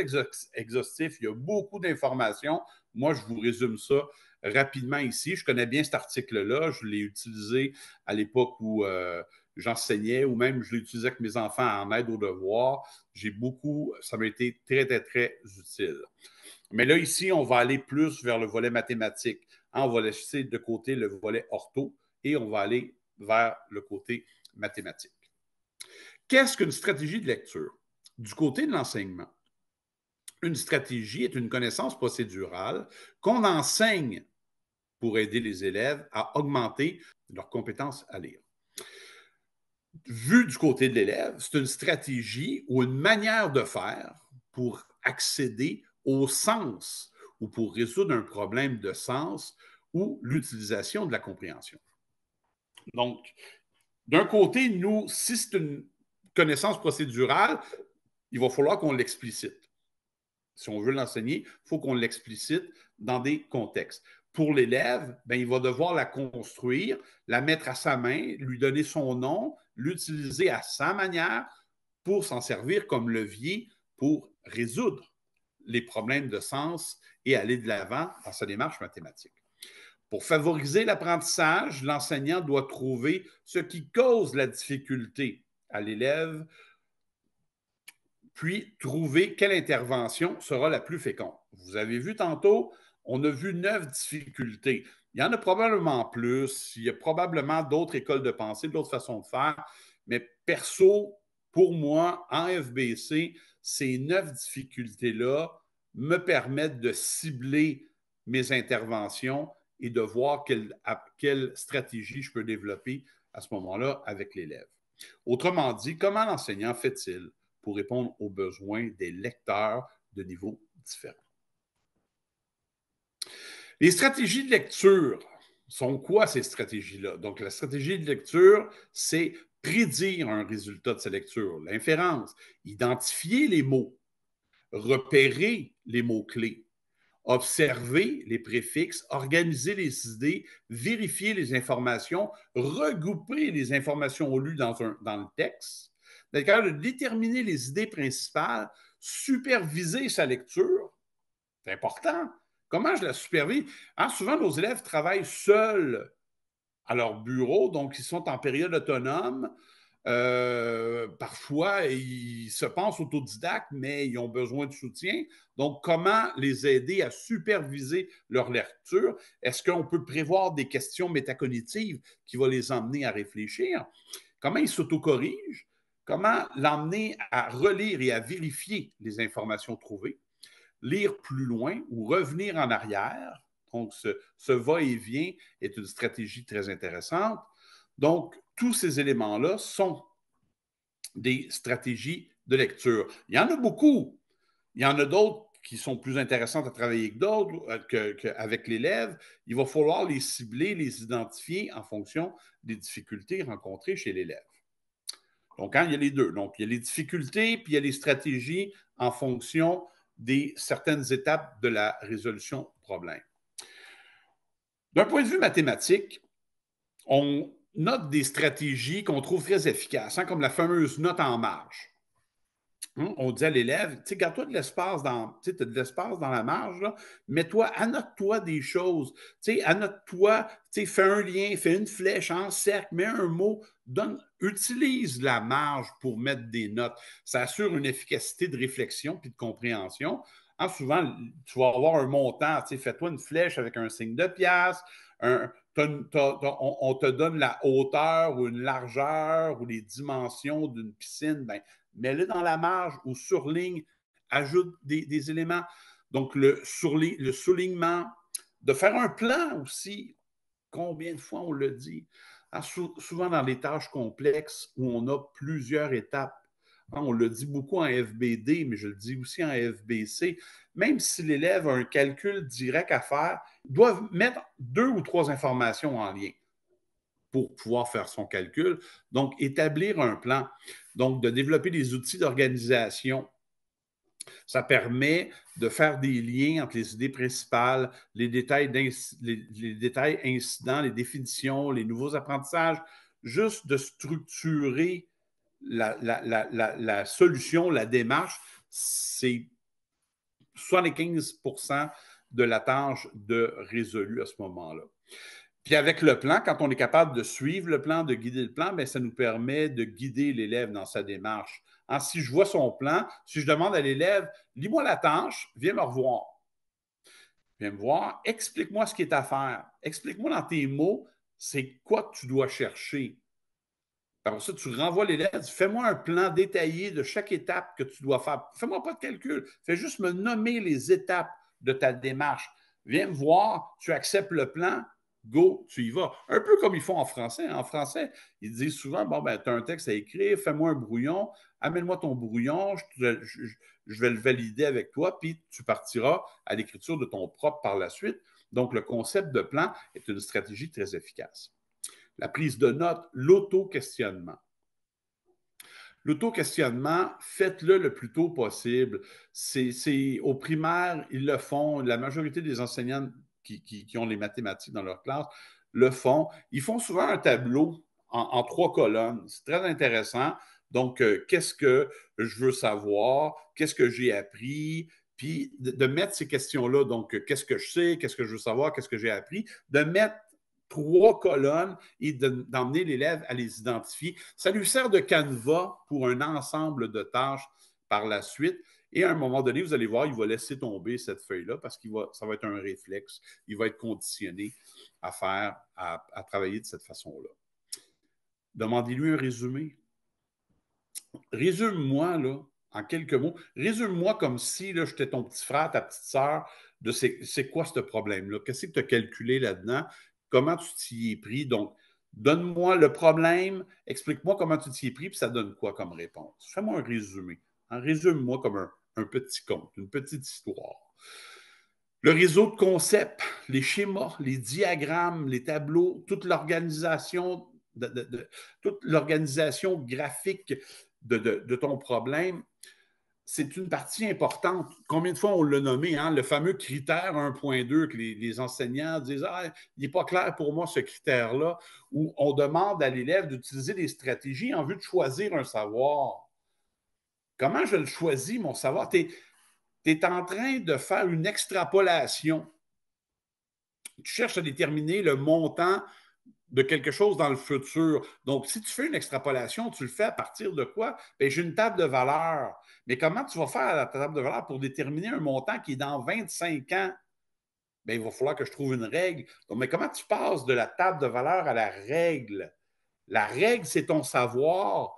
exhaustif. Il y a beaucoup d'informations. Moi, je vous résume ça rapidement ici. Je connais bien cet article-là. Je l'ai utilisé à l'époque où euh, j'enseignais ou même je l'utilisais avec mes enfants en aide aux devoirs. J'ai beaucoup, ça m'a été très, très, très utile. Mais là, ici, on va aller plus vers le volet mathématique. Ah, on va laisser de côté le volet ortho et on va aller vers le côté mathématique. Qu'est-ce qu'une stratégie de lecture? Du côté de l'enseignement, une stratégie est une connaissance procédurale qu'on enseigne pour aider les élèves à augmenter leurs compétences à lire. Vu du côté de l'élève, c'est une stratégie ou une manière de faire pour accéder au sens ou pour résoudre un problème de sens ou l'utilisation de la compréhension. Donc, d'un côté, nous, si c'est une connaissance procédurale, il va falloir qu'on l'explicite. Si on veut l'enseigner, il faut qu'on l'explicite dans des contextes. Pour l'élève, ben, il va devoir la construire, la mettre à sa main, lui donner son nom, l'utiliser à sa manière pour s'en servir comme levier pour résoudre les problèmes de sens et aller de l'avant dans sa démarche mathématique. Pour favoriser l'apprentissage, l'enseignant doit trouver ce qui cause la difficulté à l'élève, puis trouver quelle intervention sera la plus féconde. Vous avez vu tantôt, on a vu neuf difficultés. Il y en a probablement plus, il y a probablement d'autres écoles de pensée, d'autres façons de faire, mais perso, pour moi, en FBC, ces neuf difficultés-là me permettent de cibler mes interventions et de voir quelle, stratégie je peux développer à ce moment-là avec l'élève. Autrement dit, comment l'enseignant fait-il pour répondre aux besoins des lecteurs de niveaux différents? Les stratégies de lecture sont quoi ces stratégies-là? Donc, la stratégie de lecture, c'est prédire un résultat de sa lecture, l'inférence, identifier les mots, repérer les mots-clés, observer les préfixes, organiser les idées, vérifier les informations, regrouper les informations lues dans, un, dans le texte, d'être capable de déterminer les idées principales, superviser sa lecture. C'est important. Comment je la supervise? Hein, souvent, nos élèves travaillent seuls à leur bureau, donc ils sont en période autonome. Euh, parfois, ils se pensent autodidactes, mais ils ont besoin de soutien. Donc, comment les aider à superviser leur lecture? Est-ce qu'on peut prévoir des questions métacognitives qui vont les emmener à réfléchir? Comment ils s'autocorrigent? Comment l'emmener à relire et à vérifier les informations trouvées? Lire plus loin ou revenir en arrière? Donc, ce, va-et-vient est une stratégie très intéressante. Donc, tous ces éléments-là sont des stratégies de lecture. Il y en a beaucoup. Il y en a d'autres qui sont plus intéressantes à travailler que d'autres, euh, avec l'élève. Il va falloir les cibler, les identifier en fonction des difficultés rencontrées chez l'élève. Donc, quand hein, il y a les deux. Donc, il y a les difficultés, puis il y a les stratégies en fonction des certaines étapes de la résolution du problème. D'un point de vue mathématique, on note des stratégies qu'on trouve très efficaces, hein, comme la fameuse note en marge. Hein, on dit à l'élève, garde-toi de l'espace dans, tu de l'espace dans la marge, mets-toi, annote-toi des choses, annote-toi, fais un lien, fais une flèche en cercle, mets un mot, donne, utilise la marge pour mettre des notes. Ça assure une efficacité de réflexion puis de compréhension. Hein, souvent, tu vas avoir un montant. Fais-toi une flèche avec un signe de pièce. on, te donne la hauteur ou une largeur ou les dimensions d'une piscine. Ben, Mets-le dans la marge ou surligne. Ajoute des, éléments. Donc, le, soulignement, de faire un plan aussi. Combien de fois on le dit? Ah, souvent dans les tâches complexes où on a plusieurs étapes, on le dit beaucoup en FBD, mais je le dis aussi en FBC. Même si l'élève a un calcul direct à faire, il doivent mettre deux ou trois informations en lien pour pouvoir faire son calcul. Donc, établir un plan. Donc, de développer des outils d'organisation. Ça permet de faire des liens entre les idées principales, les détails, les détails incidents, les définitions, les nouveaux apprentissages, juste de structurer la, la, solution, la démarche, c'est 75 de la tâche de résolu à ce moment-là. Puis avec le plan, quand on est capable de suivre le plan, de guider le plan, bien, ça nous permet de guider l'élève dans sa démarche. si je vois son plan, si je demande à l'élève, lis-moi la tâche, viens me revoir. Viens me voir, explique-moi ce qui est à faire. Explique-moi dans tes mots, c'est quoi tu dois chercher ça, tu renvoies les lettres. Fais-moi un plan détaillé de chaque étape que tu dois faire. Fais-moi pas de calcul. Fais juste me nommer les étapes de ta démarche. Viens me voir, tu acceptes le plan, go, tu y vas. Un peu comme ils font en français. En français, ils disent souvent Bon, ben, tu as un texte à écrire, fais-moi un brouillon, amène-moi ton brouillon, je, vais le valider avec toi, puis tu partiras à l'écriture de ton propre par la suite. Donc, le concept de plan est une stratégie très efficace la prise de notes, l'auto-questionnement. L'auto-questionnement, faites-le le plus tôt possible. C'est au primaire, ils le font. La majorité des enseignants qui, ont les mathématiques dans leur classe le font. Ils font souvent un tableau en, trois colonnes. C'est très intéressant. Donc, euh, qu'est-ce que je veux savoir? Qu'est-ce que j'ai appris? Puis de, mettre ces questions-là, donc euh, qu'est-ce que je sais, qu'est-ce que je veux savoir, qu'est-ce que j'ai appris, de mettre trois colonnes et d'emmener l'élève à les identifier. Ça lui sert de canevas pour un ensemble de tâches par la suite. Et à un moment donné, vous allez voir, il va laisser tomber cette feuille-là parce que ça va être un réflexe. Il va être conditionné à faire, à, travailler de cette façon-là. Demandez-lui un résumé. Résume-moi, là, en quelques mots, résume-moi comme si j'étais ton petit frère, ta petite sœur, de c'est quoi ce problème-là? Qu'est-ce que tu as calculé là-dedans? comment tu t'y es pris. Donc, donne-moi le problème, explique-moi comment tu t'y es pris, puis ça donne quoi comme réponse? Fais-moi un résumé. Un Résume-moi comme un, petit conte, une petite histoire. Le réseau de concepts, les schémas, les diagrammes, les tableaux, toute l'organisation, toute l'organisation graphique de, ton problème, c'est une partie importante. Combien de fois on l'a nommé, hein? le fameux critère 1.2 que les, enseignants disent Ah, il n'est pas clair pour moi ce critère-là, où on demande à l'élève d'utiliser des stratégies en vue de choisir un savoir. Comment je le choisis, mon savoir? Tu es en train de faire une extrapolation. Tu cherches à déterminer le montant de quelque chose dans le futur. Donc, si tu fais une extrapolation, tu le fais à partir de quoi? Bien, j'ai une table de valeur. Mais comment tu vas faire la table de valeur pour déterminer un montant qui est dans 25 ans? Bien, il va falloir que je trouve une règle. mais comment tu passes de la table de valeur à la règle? La règle, c'est ton savoir.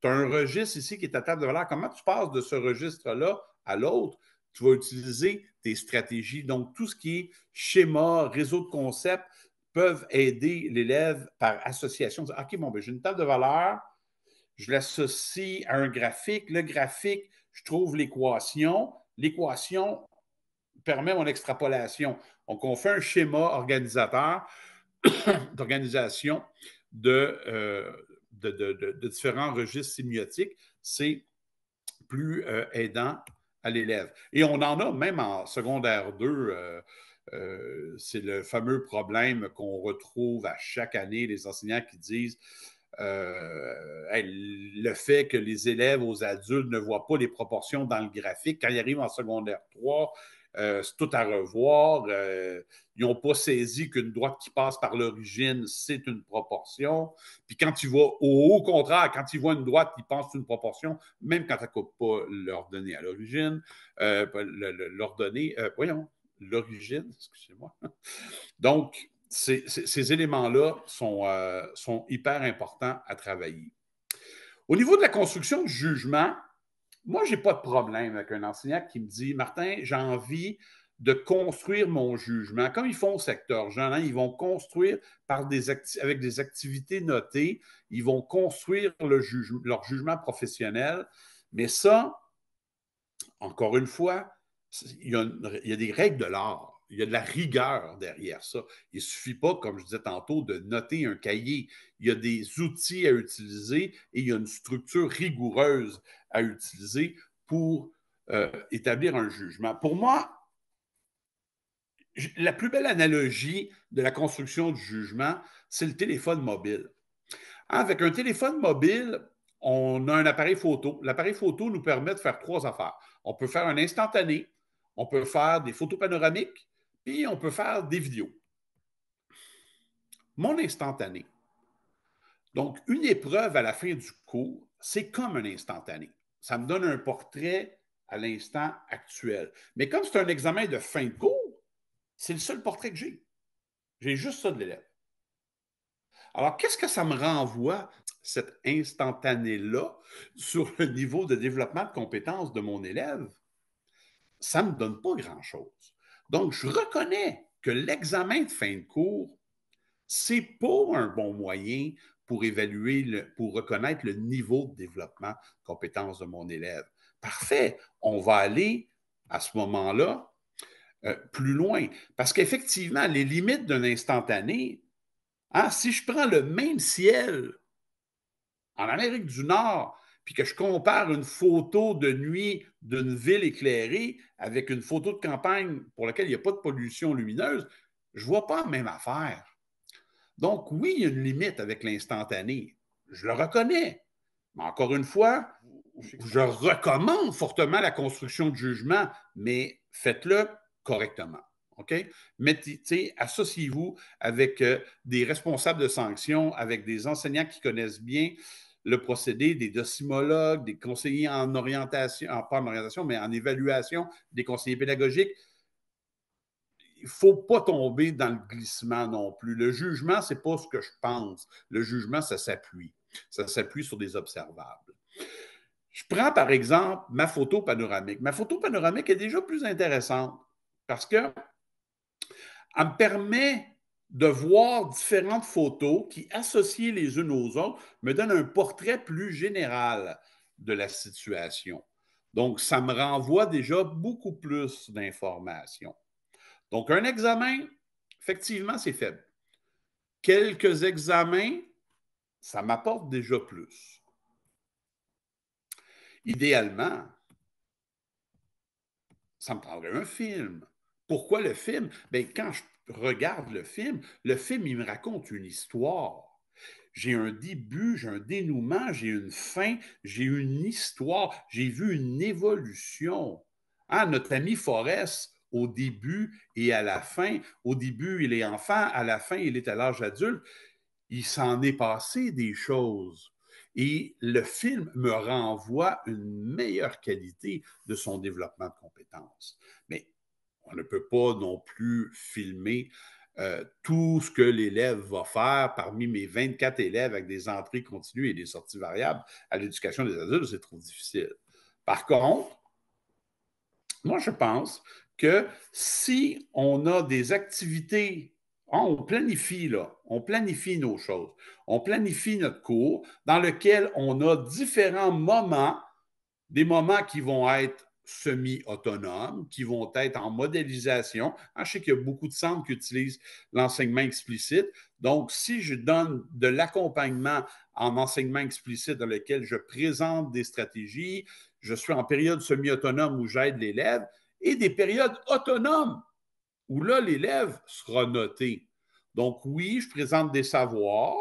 Tu as un registre ici qui est ta table de valeur. Comment tu passes de ce registre-là à l'autre? Tu vas utiliser tes stratégies. Donc, tout ce qui est schéma, réseau de concepts, peuvent aider l'élève par association. OK, bon, ben, j'ai une table de valeur, je l'associe à un graphique. Le graphique, je trouve l'équation. L'équation permet mon extrapolation. Donc, on fait un schéma organisateur *coughs* d'organisation euh, de, différents registres sémiotiques. C'est plus euh, aidant à l'élève. Et on en a même en secondaire 2. Euh, c'est le fameux problème qu'on retrouve à chaque année, les enseignants qui disent euh, le fait que les élèves aux adultes ne voient pas les proportions dans le graphique, quand ils arrivent en secondaire 3, euh, c'est tout à revoir. ils n'ont pas saisi qu'une droite qui passe par l'origine, c'est une proportion. Puis quand ils voient, au, contraire, quand ils voient une droite, ils pensent une proportion, même quand ça ne coupe pas l'ordonnée à l'origine, l'ordonnée, voyons, l'origine, excusez-moi. Donc, ces, éléments-là sont, euh, sont hyper importants à travailler. Au niveau de la construction de jugement, moi, je n'ai pas de problème avec un enseignant qui me dit Martin, j'ai envie de construire mon jugement, comme ils font au secteur Jean, ils vont construire par des avec des activités notées, ils vont construire le leur jugement professionnel. Mais ça, encore une fois, il y, a des règles de l'art il y a de la rigueur derrière ça. Il ne suffit pas, comme je disais tantôt, de noter un cahier. Il y a des outils à utiliser et il y a une structure rigoureuse à utiliser pour euh, établir un jugement. Pour moi, la plus belle analogie de la construction du jugement, c'est le téléphone mobile. Hein, avec un téléphone mobile, on a un appareil photo. L'appareil photo nous permet de faire trois affaires. On peut faire un instantané, on peut faire des photos panoramiques, puis on peut faire des vidéos. Mon instantané. Donc, une épreuve à la fin du cours, c'est comme un instantané. Ça me donne un portrait à l'instant actuel. Mais comme c'est un examen de fin de cours, c'est le seul portrait que j'ai. J'ai juste ça de l'élève. Alors, qu'est-ce que ça me renvoie, cette instantané-là, sur le niveau de développement de compétences de mon élève? ça ne me donne pas grand-chose. Donc, je reconnais que l'examen de fin de cours, ce n'est pas un bon moyen pour évaluer, pour reconnaître le niveau de développement de compétences de mon élève. Parfait, on va aller à ce moment-là euh, plus loin. Parce qu'effectivement, les limites d'un instantané, hein, si je prends le même ciel en Amérique du Nord puis que je compare une photo de nuit d'une ville éclairée avec une photo de campagne pour laquelle il n'y a pas de pollution lumineuse, je ne vois pas la même affaire. Donc, oui, il y a une limite avec l'instantané. Je le reconnais. Mais encore une fois, je recommande fortement la construction de jugement, mais faites-le correctement. OK? associez-vous avec euh, des responsables de sanctions, avec des enseignants qui connaissent bien le procédé des docimologues, des conseillers en orientation, en, pas en orientation, mais en évaluation, des conseillers pédagogiques. Il ne faut pas tomber dans le glissement non plus. Le jugement, ce n'est pas ce que je pense. Le jugement, ça s'appuie. Ça s'appuie sur des observables. Je prends par exemple ma photo panoramique. Ma photo panoramique est déjà plus intéressante parce qu'elle me permet de voir différentes photos qui, associées les unes aux autres, me donnent un portrait plus général de la situation. Donc, ça me renvoie déjà beaucoup plus d'informations. Donc, un examen, effectivement, c'est faible. Quelques examens, ça m'apporte déjà plus. Idéalement, ça me prendrait un film. Pourquoi le film? Bien, quand je regarde le film, le film, il me raconte une histoire. J'ai un début, j'ai un dénouement, j'ai une fin, j'ai une histoire, j'ai vu une évolution. Ah, notre ami Forrest, au début et à la fin, au début, il est enfant, à la fin, il est à l'âge adulte, il s'en est passé des choses. Et le film me renvoie une meilleure qualité de son développement de compétences. Mais on ne peut pas non plus filmer euh, tout ce que l'élève va faire parmi mes 24 élèves avec des entrées continues et des sorties variables à l'éducation des adultes, c'est trop difficile. Par contre, moi, je pense que si on a des activités, hein, on planifie là, on planifie nos choses, on planifie notre cours dans lequel on a différents moments, des moments qui vont être semi-autonomes qui vont être en modélisation. Ah, je sais qu'il y a beaucoup de centres qui utilisent l'enseignement explicite. Donc, si je donne de l'accompagnement en enseignement explicite dans lequel je présente des stratégies, je suis en période semi-autonome où j'aide l'élève, et des périodes autonomes où là, l'élève sera noté. Donc, oui, je présente des savoirs,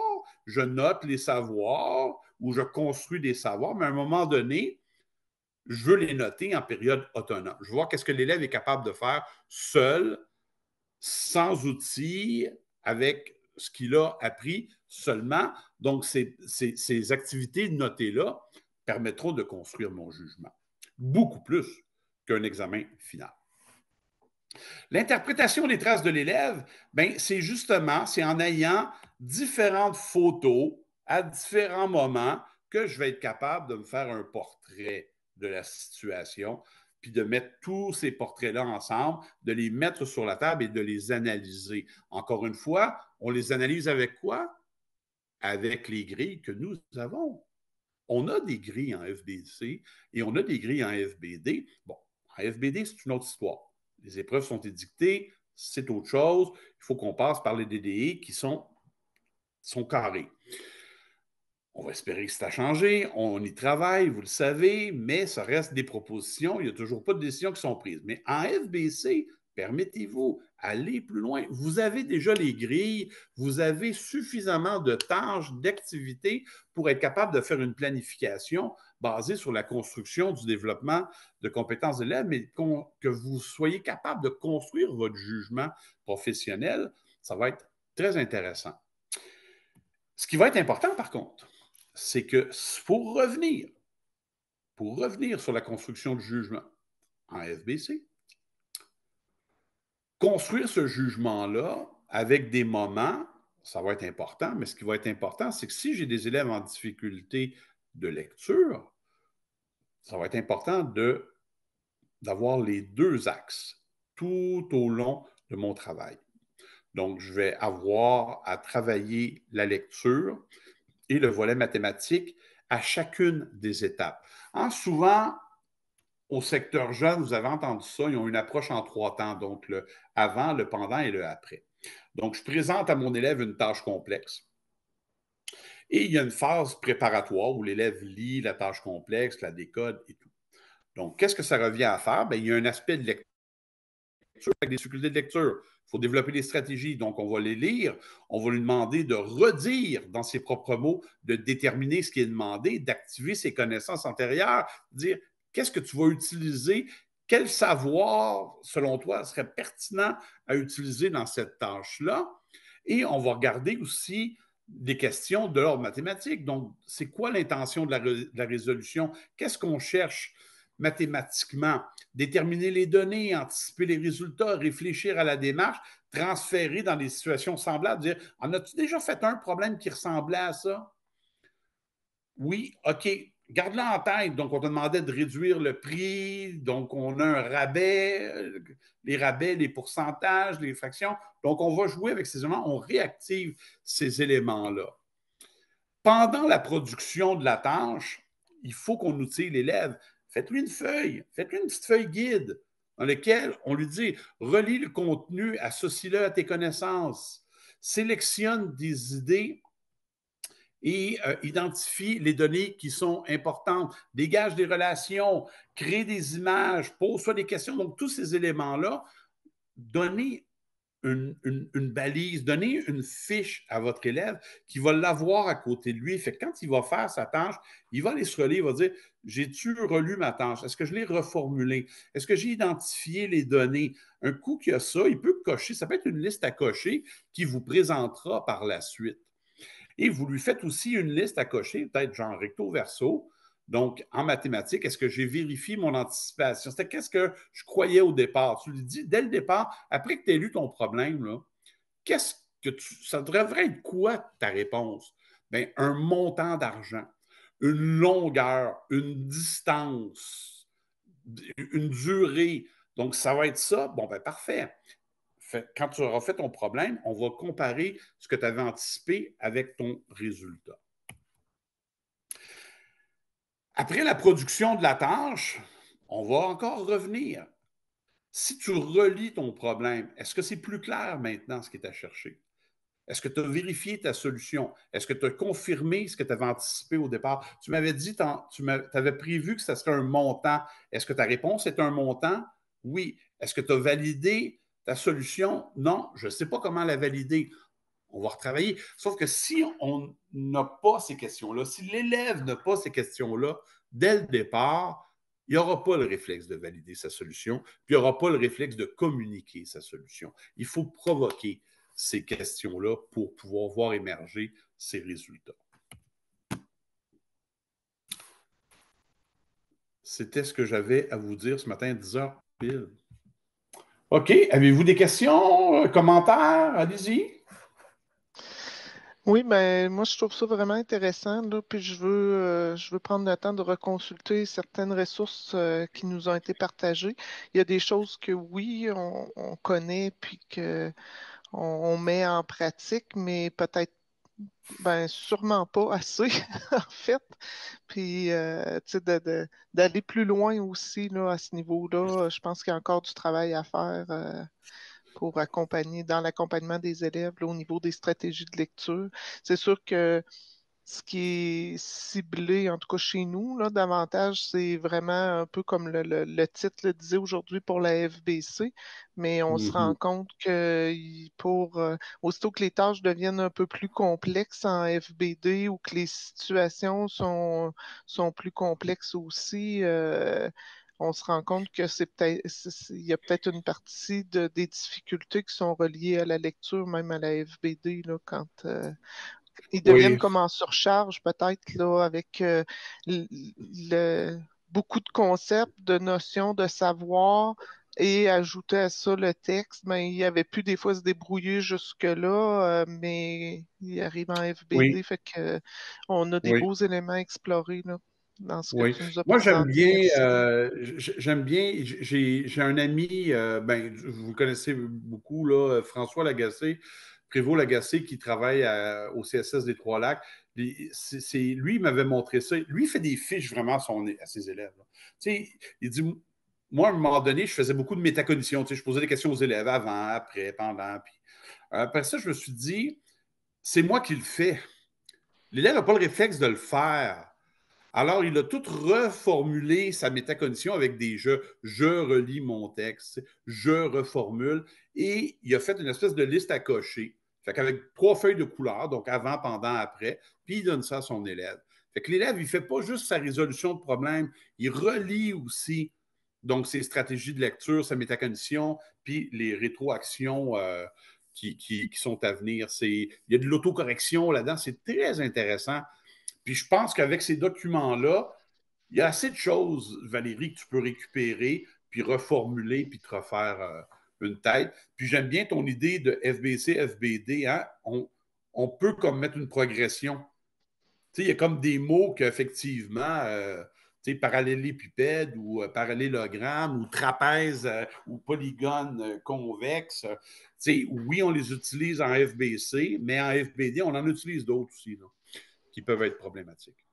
je note les savoirs ou je construis des savoirs, mais à un moment donné, je veux les noter en période autonome. Je veux voir qu'est-ce que l'élève est capable de faire seul, sans outils, avec ce qu'il a appris seulement. Donc, ces, activités notées-là permettront de construire mon jugement, beaucoup plus qu'un examen final. L'interprétation des traces de l'élève, ben, c'est justement, c'est en ayant différentes photos à différents moments que je vais être capable de me faire un portrait de la situation, puis de mettre tous ces portraits-là ensemble, de les mettre sur la table et de les analyser. Encore une fois, on les analyse avec quoi? Avec les grilles que nous avons. On a des grilles en FBC et on a des grilles en FBD. Bon, en FBD, c'est une autre histoire. Les épreuves sont édictées, c'est autre chose. Il faut qu'on passe par les DDI qui sont, sont carrés. On va espérer que ça a changé. On y travaille, vous le savez, mais ça reste des propositions. Il n'y a toujours pas de décisions qui sont prises. Mais en FBC, permettez-vous, d'aller plus loin. Vous avez déjà les grilles, vous avez suffisamment de tâches, d'activités pour être capable de faire une planification basée sur la construction du développement de compétences de mais que vous soyez capable de construire votre jugement professionnel. Ça va être très intéressant. Ce qui va être important, par contre, c'est que pour revenir, pour revenir sur la construction du jugement en FBC, construire ce jugement-là avec des moments, ça va être important, mais ce qui va être important, c'est que si j'ai des élèves en difficulté de lecture, ça va être important d'avoir les deux axes tout au long de mon travail. Donc, je vais avoir à travailler la lecture, et le volet mathématique à chacune des étapes. Hein, souvent, au secteur jeune, vous avez entendu ça, ils ont une approche en trois temps, donc le avant, le pendant et le après. Donc, je présente à mon élève une tâche complexe. Et il y a une phase préparatoire où l'élève lit la tâche complexe, la décode et tout. Donc, qu'est-ce que ça revient à faire? Bien, il y a un aspect de lecture avec des difficultés de lecture faut développer des stratégies. Donc, on va les lire, on va lui demander de redire dans ses propres mots, de déterminer ce qui est demandé, d'activer ses connaissances antérieures, dire qu'est-ce que tu vas utiliser, quel savoir, selon toi, serait pertinent à utiliser dans cette tâche-là. Et on va regarder aussi des questions de l'ordre mathématique. Donc, c'est quoi l'intention de, la résolution? Qu'est-ce qu'on cherche? mathématiquement, déterminer les données, anticiper les résultats, réfléchir à la démarche, transférer dans des situations semblables, dire En as-tu déjà fait un problème qui ressemblait à ça? Oui, OK. Garde-le en tête. Donc, on te demandait de réduire le prix. Donc, on a un rabais, euh, les rabais, les pourcentages, les fractions. Donc, on va jouer avec ces éléments. On réactive ces éléments-là. Pendant la production de la tâche, il faut qu'on outille l'élève. Faites-lui une feuille, faites-lui une petite feuille guide dans laquelle on lui dit relis le contenu, associe-le à tes connaissances, sélectionne des idées et euh, identifie les données qui sont importantes, dégage des relations, crée des images, pose-toi des questions. Donc, tous ces éléments-là, donnez une, balise, donner une fiche à votre élève qui va l'avoir à côté de lui. Fait quand il va faire sa tâche, il va aller se relire, il va dire J'ai-tu relu ma tâche Est-ce que je l'ai reformulée Est-ce que j'ai identifié les données Un coup qu'il a ça, il peut cocher ça peut être une liste à cocher qui vous présentera par la suite. Et vous lui faites aussi une liste à cocher, peut-être genre recto verso donc, en mathématiques, est-ce que j'ai vérifié mon anticipation? C'était qu'est-ce que je croyais au départ? Tu lui dis dès le départ, après que tu aies lu ton problème, qu'est-ce que tu, ça devrait être quoi ta réponse? Bien, un montant d'argent, une longueur, une distance, une durée. Donc, ça va être ça. Bon, ben parfait. quand tu auras fait ton problème, on va comparer ce que tu avais anticipé avec ton résultat. Après la production de la tâche, on va encore revenir. Si tu relis ton problème, est-ce que c'est plus clair maintenant ce qui est à chercher? Est-ce que tu as vérifié ta solution? Est-ce que tu as confirmé ce que tu avais anticipé au départ? Tu m'avais dit, tu avais prévu que ça serait un montant. Est-ce que ta réponse est un montant? Oui. Est-ce que tu as validé ta solution? Non, je ne sais pas comment la valider on va retravailler. Sauf que si on n'a pas ces questions-là, si l'élève n'a pas ces questions-là dès le départ, il n'y aura pas le réflexe de valider sa solution, puis il n'y aura pas le réflexe de communiquer sa solution. Il faut provoquer ces questions-là pour pouvoir voir émerger ces résultats. C'était ce que j'avais à vous dire ce matin à 10h pile. OK, avez-vous des questions, euh, commentaires? Allez-y. Oui, ben moi, je trouve ça vraiment intéressant. Là, puis je veux, euh, je veux prendre le temps de reconsulter certaines ressources euh, qui nous ont été partagées. Il y a des choses que, oui, on, connaît, puis que on, met en pratique, mais peut-être, ben, sûrement pas *laughs* assez, en fait. Puis, euh, tu sais, d'aller plus loin aussi, là, à ce niveau-là, je pense qu'il y a encore du travail à faire pour accompagner dans l'accompagnement des élèves au niveau des stratégies de lecture. C'est sûr que ce qui est ciblé, en tout cas chez nous, là, davantage, c'est vraiment un peu comme le, le, titre le disait aujourd'hui pour la FBC, mais on se rend mm-hmm. compte que pour euh, aussitôt que les tâches deviennent un peu plus complexes en FBD ou que les situations sont, sont plus complexes aussi, euh, on se rend compte que c'est il y a peut-être une partie des difficultés qui sont reliées à la lecture, même à la FBD, là, quand euh, ils deviennent comme en surcharge, peut-être, là, avec euh, beaucoup de concepts, de notions, de savoir, et ajouter à ça le texte, mais ben, il avait plus des fois se débrouiller jusque-là, euh, mais il arrive en FBD, fait que on a des beaux éléments à explorer. Là oui. Moi, j'aime bien, euh, j'aime bien, j'ai un ami, euh, ben, vous connaissez beaucoup, là, euh, François Lagacé, Prévost Lagacé, qui travaille au CSS des Trois-Lacs. Lui, il m'avait montré ça. Lui, il fait des fiches vraiment à, à ses élèves. Il dit Moi, à un moment donné, je faisais beaucoup de métacognition. Je posais des questions aux élèves avant, après, pendant. Après ça, je me suis dit C'est moi qui le fais. L'élève n'a pas le réflexe de le faire. Alors, il a tout reformulé sa métacondition avec des jeux. Je relis mon texte, je reformule, et il a fait une espèce de liste à cocher. avec trois feuilles de couleur, donc avant, pendant, après, puis il donne ça à son élève. Fait que l'élève, il ne fait pas juste sa résolution de problème, il relie aussi donc ses stratégies de lecture, sa métacognition, puis les rétroactions euh, qui, qui, qui, sont à venir. Il y a de l'autocorrection là-dedans, c'est très intéressant. Puis je pense qu'avec ces documents-là, il y a assez de choses, Valérie, que tu peux récupérer, puis reformuler, puis te refaire euh, une tête. Puis j'aime bien ton idée de FBC, FBD. Hein? On, peut comme mettre une progression. Tu sais, il y a comme des mots qu'effectivement, euh, tu sais, parallélépipède ou euh, parallélogramme ou trapèze ou polygone convexe. Tu sais, oui, on les utilise en FBC, mais en FBD, on en utilise d'autres aussi. Là qui peuvent être problématiques.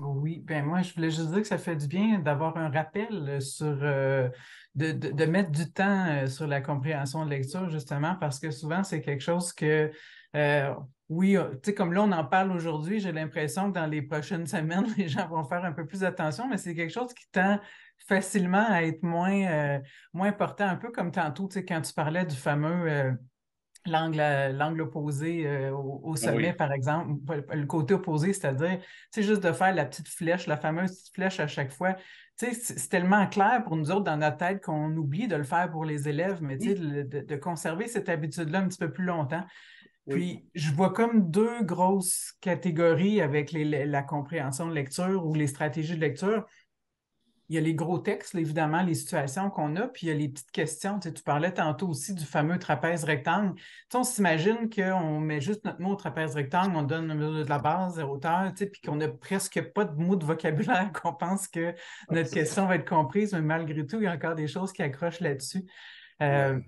Oui, ben moi, je voulais juste dire que ça fait du bien d'avoir un rappel euh, sur euh, de, mettre du temps euh, sur la compréhension de lecture, justement, parce que souvent, c'est quelque chose que oui, tu sais, comme là, on en parle aujourd'hui, j'ai l'impression que dans les prochaines *laughs* semaines, les gens vont faire un peu plus attention, mais c'est quelque chose qui tend facilement à être moins, moins important, un peu comme tantôt, tu sais, quand tu parlais du fameux euh, l'angle opposé euh, au, ah sommet, par exemple, le côté opposé, c'est-à-dire, c'est juste de faire la petite flèche, la fameuse petite flèche à chaque fois. C'est tellement clair pour nous autres dans notre tête qu'on oublie de le faire pour les élèves, mais de, de, conserver cette habitude-là un petit peu plus longtemps. Puis, je vois comme deux grosses catégories avec la compréhension de lecture ou les stratégies de lecture il y a les gros textes, évidemment, les situations qu'on a, puis il y a les petites questions. Tu, parlais tantôt aussi du fameux trapèze rectangle. on s'imagine qu'on met juste notre mot au trapèze rectangle, on donne de la base, de la hauteur, puis qu'on n'a presque pas de mots de vocabulaire, qu'on pense que notre question va être comprise, mais malgré tout, il y a encore des choses qui accrochent là-dessus. Euh,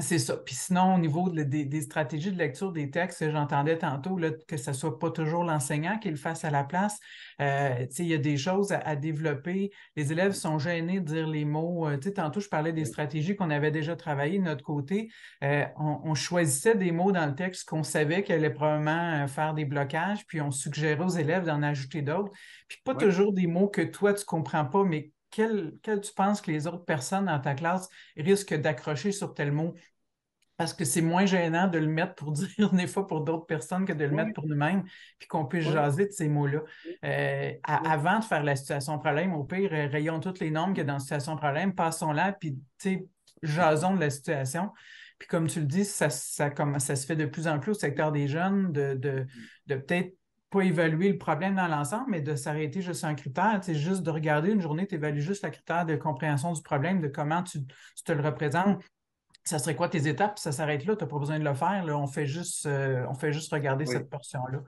c'est ça. Puis sinon, au niveau des, stratégies de lecture des textes, j'entendais tantôt que ce ne soit pas toujours l'enseignant qui le fasse à la place. Euh, il y a des choses à, développer. Les élèves sont gênés de dire les mots. Euh, sais tantôt, je parlais des stratégies qu'on avait déjà travaillées de notre côté. Euh, on, choisissait des mots dans le texte qu'on savait qu'elle allait probablement euh, faire des blocages, puis on suggérait aux élèves d'en ajouter d'autres. Puis pas toujours des mots que toi, tu ne comprends pas, mais quel, tu penses que les autres personnes dans ta classe risquent d'accrocher sur tel mot? Parce que c'est moins gênant de le mettre pour *laughs* dire des fois pour d'autres personnes que de le mettre pour nous-mêmes, puis qu'on puisse jaser de ces mots-là. Euh, avant de faire la situation problème, au pire, euh, rayons toutes les normes qu'il y a dans la situation problème, passons-la, puis jasons de la situation. Puis comme tu le dis, ça, ça, ça se fait de plus en plus au secteur des jeunes, de, de mm. peut-être pas évaluer le problème dans l'ensemble, mais de s'arrêter juste à un critère. C'est juste de regarder une journée, tu évalues juste le critère de compréhension du problème, de comment tu, te le représentes. Ça serait quoi tes étapes? Ça s'arrête là, tu n'as pas besoin de le faire. On, fait juste, euh, on fait juste regarder cette portion-là.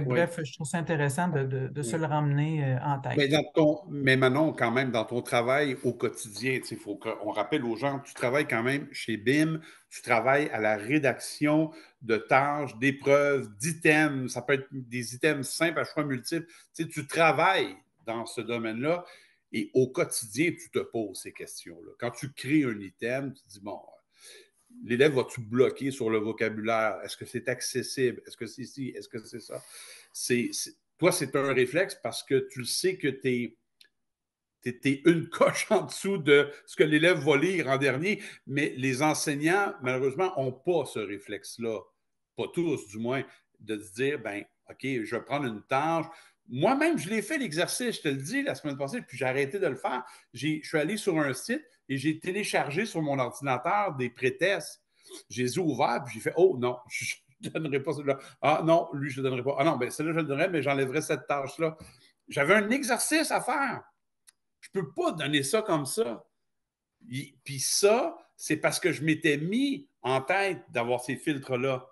Bref, je trouve ça intéressant de, se mm. le ramener euh, en tête. Mais, dans Manon, quand même, dans ton travail au quotidien, il faut qu'on rappelle aux gens, tu travailles quand même chez BIM, tu travailles à la rédaction de tâches, d'épreuves, d'items. Ça peut être des items simples à choix multiples. tu travailles dans ce domaine-là. Et au quotidien, tu te poses ces questions-là. Quand tu crées un item, tu te dis, bon, l'élève va-tu bloquer sur le vocabulaire? Est-ce que c'est accessible? Est-ce que c'est ici? Est-ce que c'est ça? toi, c'est un réflexe parce que tu le sais que tu es, une *laughs* coche en dessous de ce que l'élève va lire en dernier, mais les enseignants, malheureusement, n'ont pas ce réflexe-là. Pas tous, du moins, de se dire, ben, OK, je vais prendre une tâche, moi-même, je l'ai fait l'exercice, je te le dis, la semaine passée, puis j'ai arrêté de le faire. Je suis allé sur un site, et j'ai téléchargé sur mon ordinateur des prétests. J'ai les puis j'ai fait Oh non, *laughs* je ne donnerai pas cela. Ah non, lui, je ne donnerai pas. Ah non, bien, celui je le donnerai, mais j'enlèverai cette tâche-là. J'avais un exercice à faire. Je ne peux pas donner ça comme ça. Puis ça, c'est parce que je m'étais mis en tête d'avoir ces filtres-là.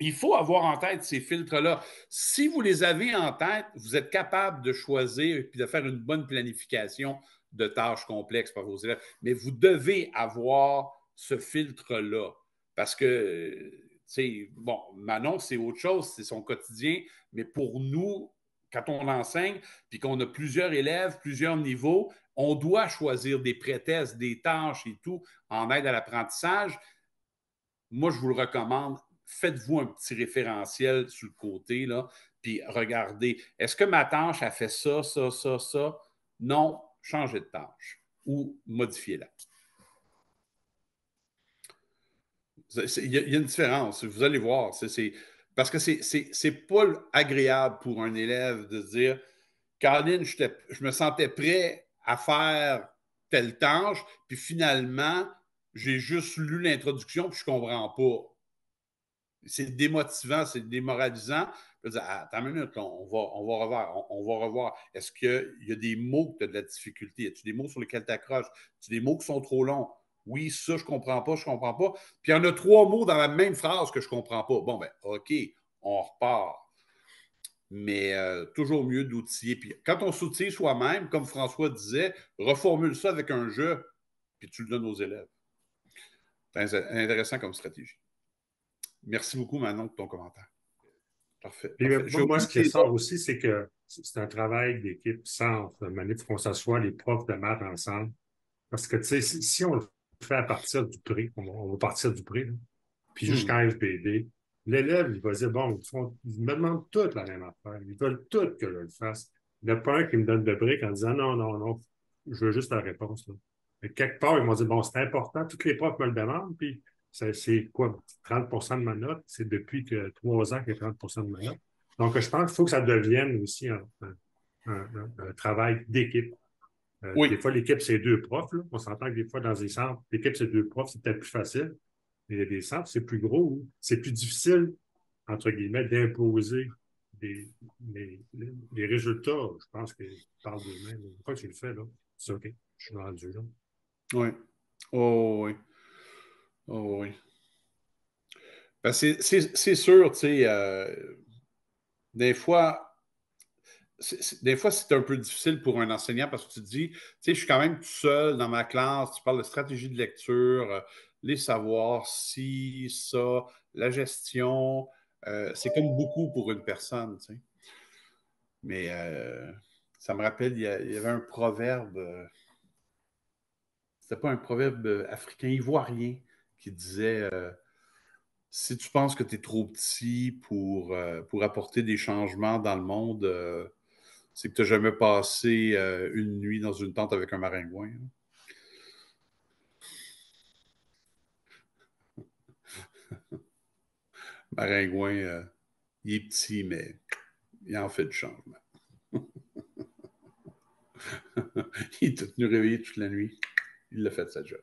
Il faut avoir en tête ces filtres-là. Si vous les avez en tête, vous êtes capable de choisir et de faire une bonne planification de tâches complexes par vos élèves. Mais vous devez avoir ce filtre-là. Parce que, bon, Manon, c'est autre chose, c'est son quotidien, mais pour nous, quand on enseigne, puis qu'on a plusieurs élèves, plusieurs niveaux, on doit choisir des prétextes, des tâches et tout en aide à l'apprentissage. Moi, je vous le recommande. Faites-vous un petit référentiel sur le côté, là, puis regardez. Est-ce que ma tâche a fait ça, ça, ça, ça? Non, changer de tâche ou modifier-la. Il y, a une différence, vous allez voir. parce que ce n'est pas agréable pour un élève de dire Caroline, je me sentais prêt à faire telle tâche, puis finalement, j'ai juste lu l'introduction, puis je ne comprends pas c'est démotivant, c'est démoralisant. Je dire, ah, attends une minute, on, va, on va revoir. On, va revoir. Est-ce qu'il y a des mots que tu as de la difficulté? As-tu des mots sur lesquels tu accroches? As-tu des mots qui sont trop longs? Oui, ça, je ne comprends pas, je ne comprends pas. Puis il y en a trois mots dans la même phrase que je ne comprends pas. Bon, ben, OK, on repart. Mais euh, toujours mieux d'outiller. Puis quand on s'outille soi-même, comme François disait, reformule ça avec un jeu, puis tu le donnes aux élèves. Ben, c'est intéressant comme stratégie. Merci beaucoup, Manon, pour ton commentaire. Parfait. Euh, moi, ce qui sort aussi, c'est que c'est un travail d'équipe sans euh, pour qu'on s'assoit les profs de maths ensemble. Parce que, tu sais, si, on le fait à partir du prix, on, va partir du prix, hein, puis hmm. jusqu'à FBD, l'élève, il va dire, bon, ils me demandent toutes la même affaire. Ils veulent toutes que je le fasse. Il n'y a pas un qui me donne de briques en disant, non, non, non, je veux juste la réponse. Mais quelque part, ils m'ont dit, bon, c'est important, tous les profs me le demandent, puis c'est quoi, 30 de ma note? C'est depuis que trois ans que 30 de ma note. Donc, je pense qu'il faut que ça devienne aussi un, travail d'équipe. Euh, oui. Des fois, l'équipe, c'est deux profs. On s'entend que des fois, dans des centres, l'équipe, c'est deux profs, c'est peut-être plus facile. Mais il y des centres, c'est plus gros. C'est plus difficile, entre guillemets, d'imposer des, des, résultats. Je pense que parle de même. Je crois que tu le fais, là, c'est OK, je suis rendu là. Oui. Oh, oui. Oh oui. c'est sûr, tu sais, euh, des fois, des fois, c'est un peu difficile pour un enseignant parce que tu te dis, tu sais, je suis quand même tout seul dans ma classe, tu parles de stratégie de lecture, euh, les savoirs, si, ça, la gestion, euh, c'est comme beaucoup pour une personne, tu sais. Mais ça me rappelle, il y, avait un proverbe, c'était pas un proverbe africain, ivoirien, qui disait euh, Si tu penses que tu es trop petit pour, euh, pour apporter des changements dans le monde, euh, c'est que tu n'as jamais passé une nuit dans une tente avec un maringouin. *laughs* maringouin, il est petit, mais il en fait du changement. *laughs* il est tenu réveillé toute la nuit. Il a fait sa job.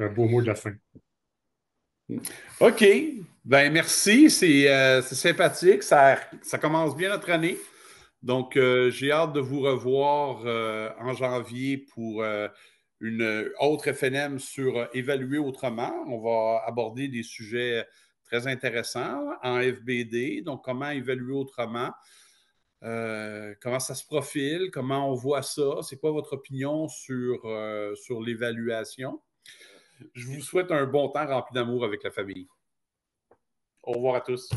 Un beau mot de la fin. Mm. OK. Ben merci. Euh, c'est sympathique. Ça, ça, commence bien notre année. Donc, euh, j'ai hâte de vous revoir euh, en janvier pour une autre FNM sur évaluer autrement. On va aborder des sujets très intéressants en FBD. Donc, comment évaluer autrement? comment ça se profile, comment on voit ça, c'est quoi votre opinion sur, sur l'évaluation. Je vous souhaite un bon temps rempli d'amour avec la famille. Au revoir à tous.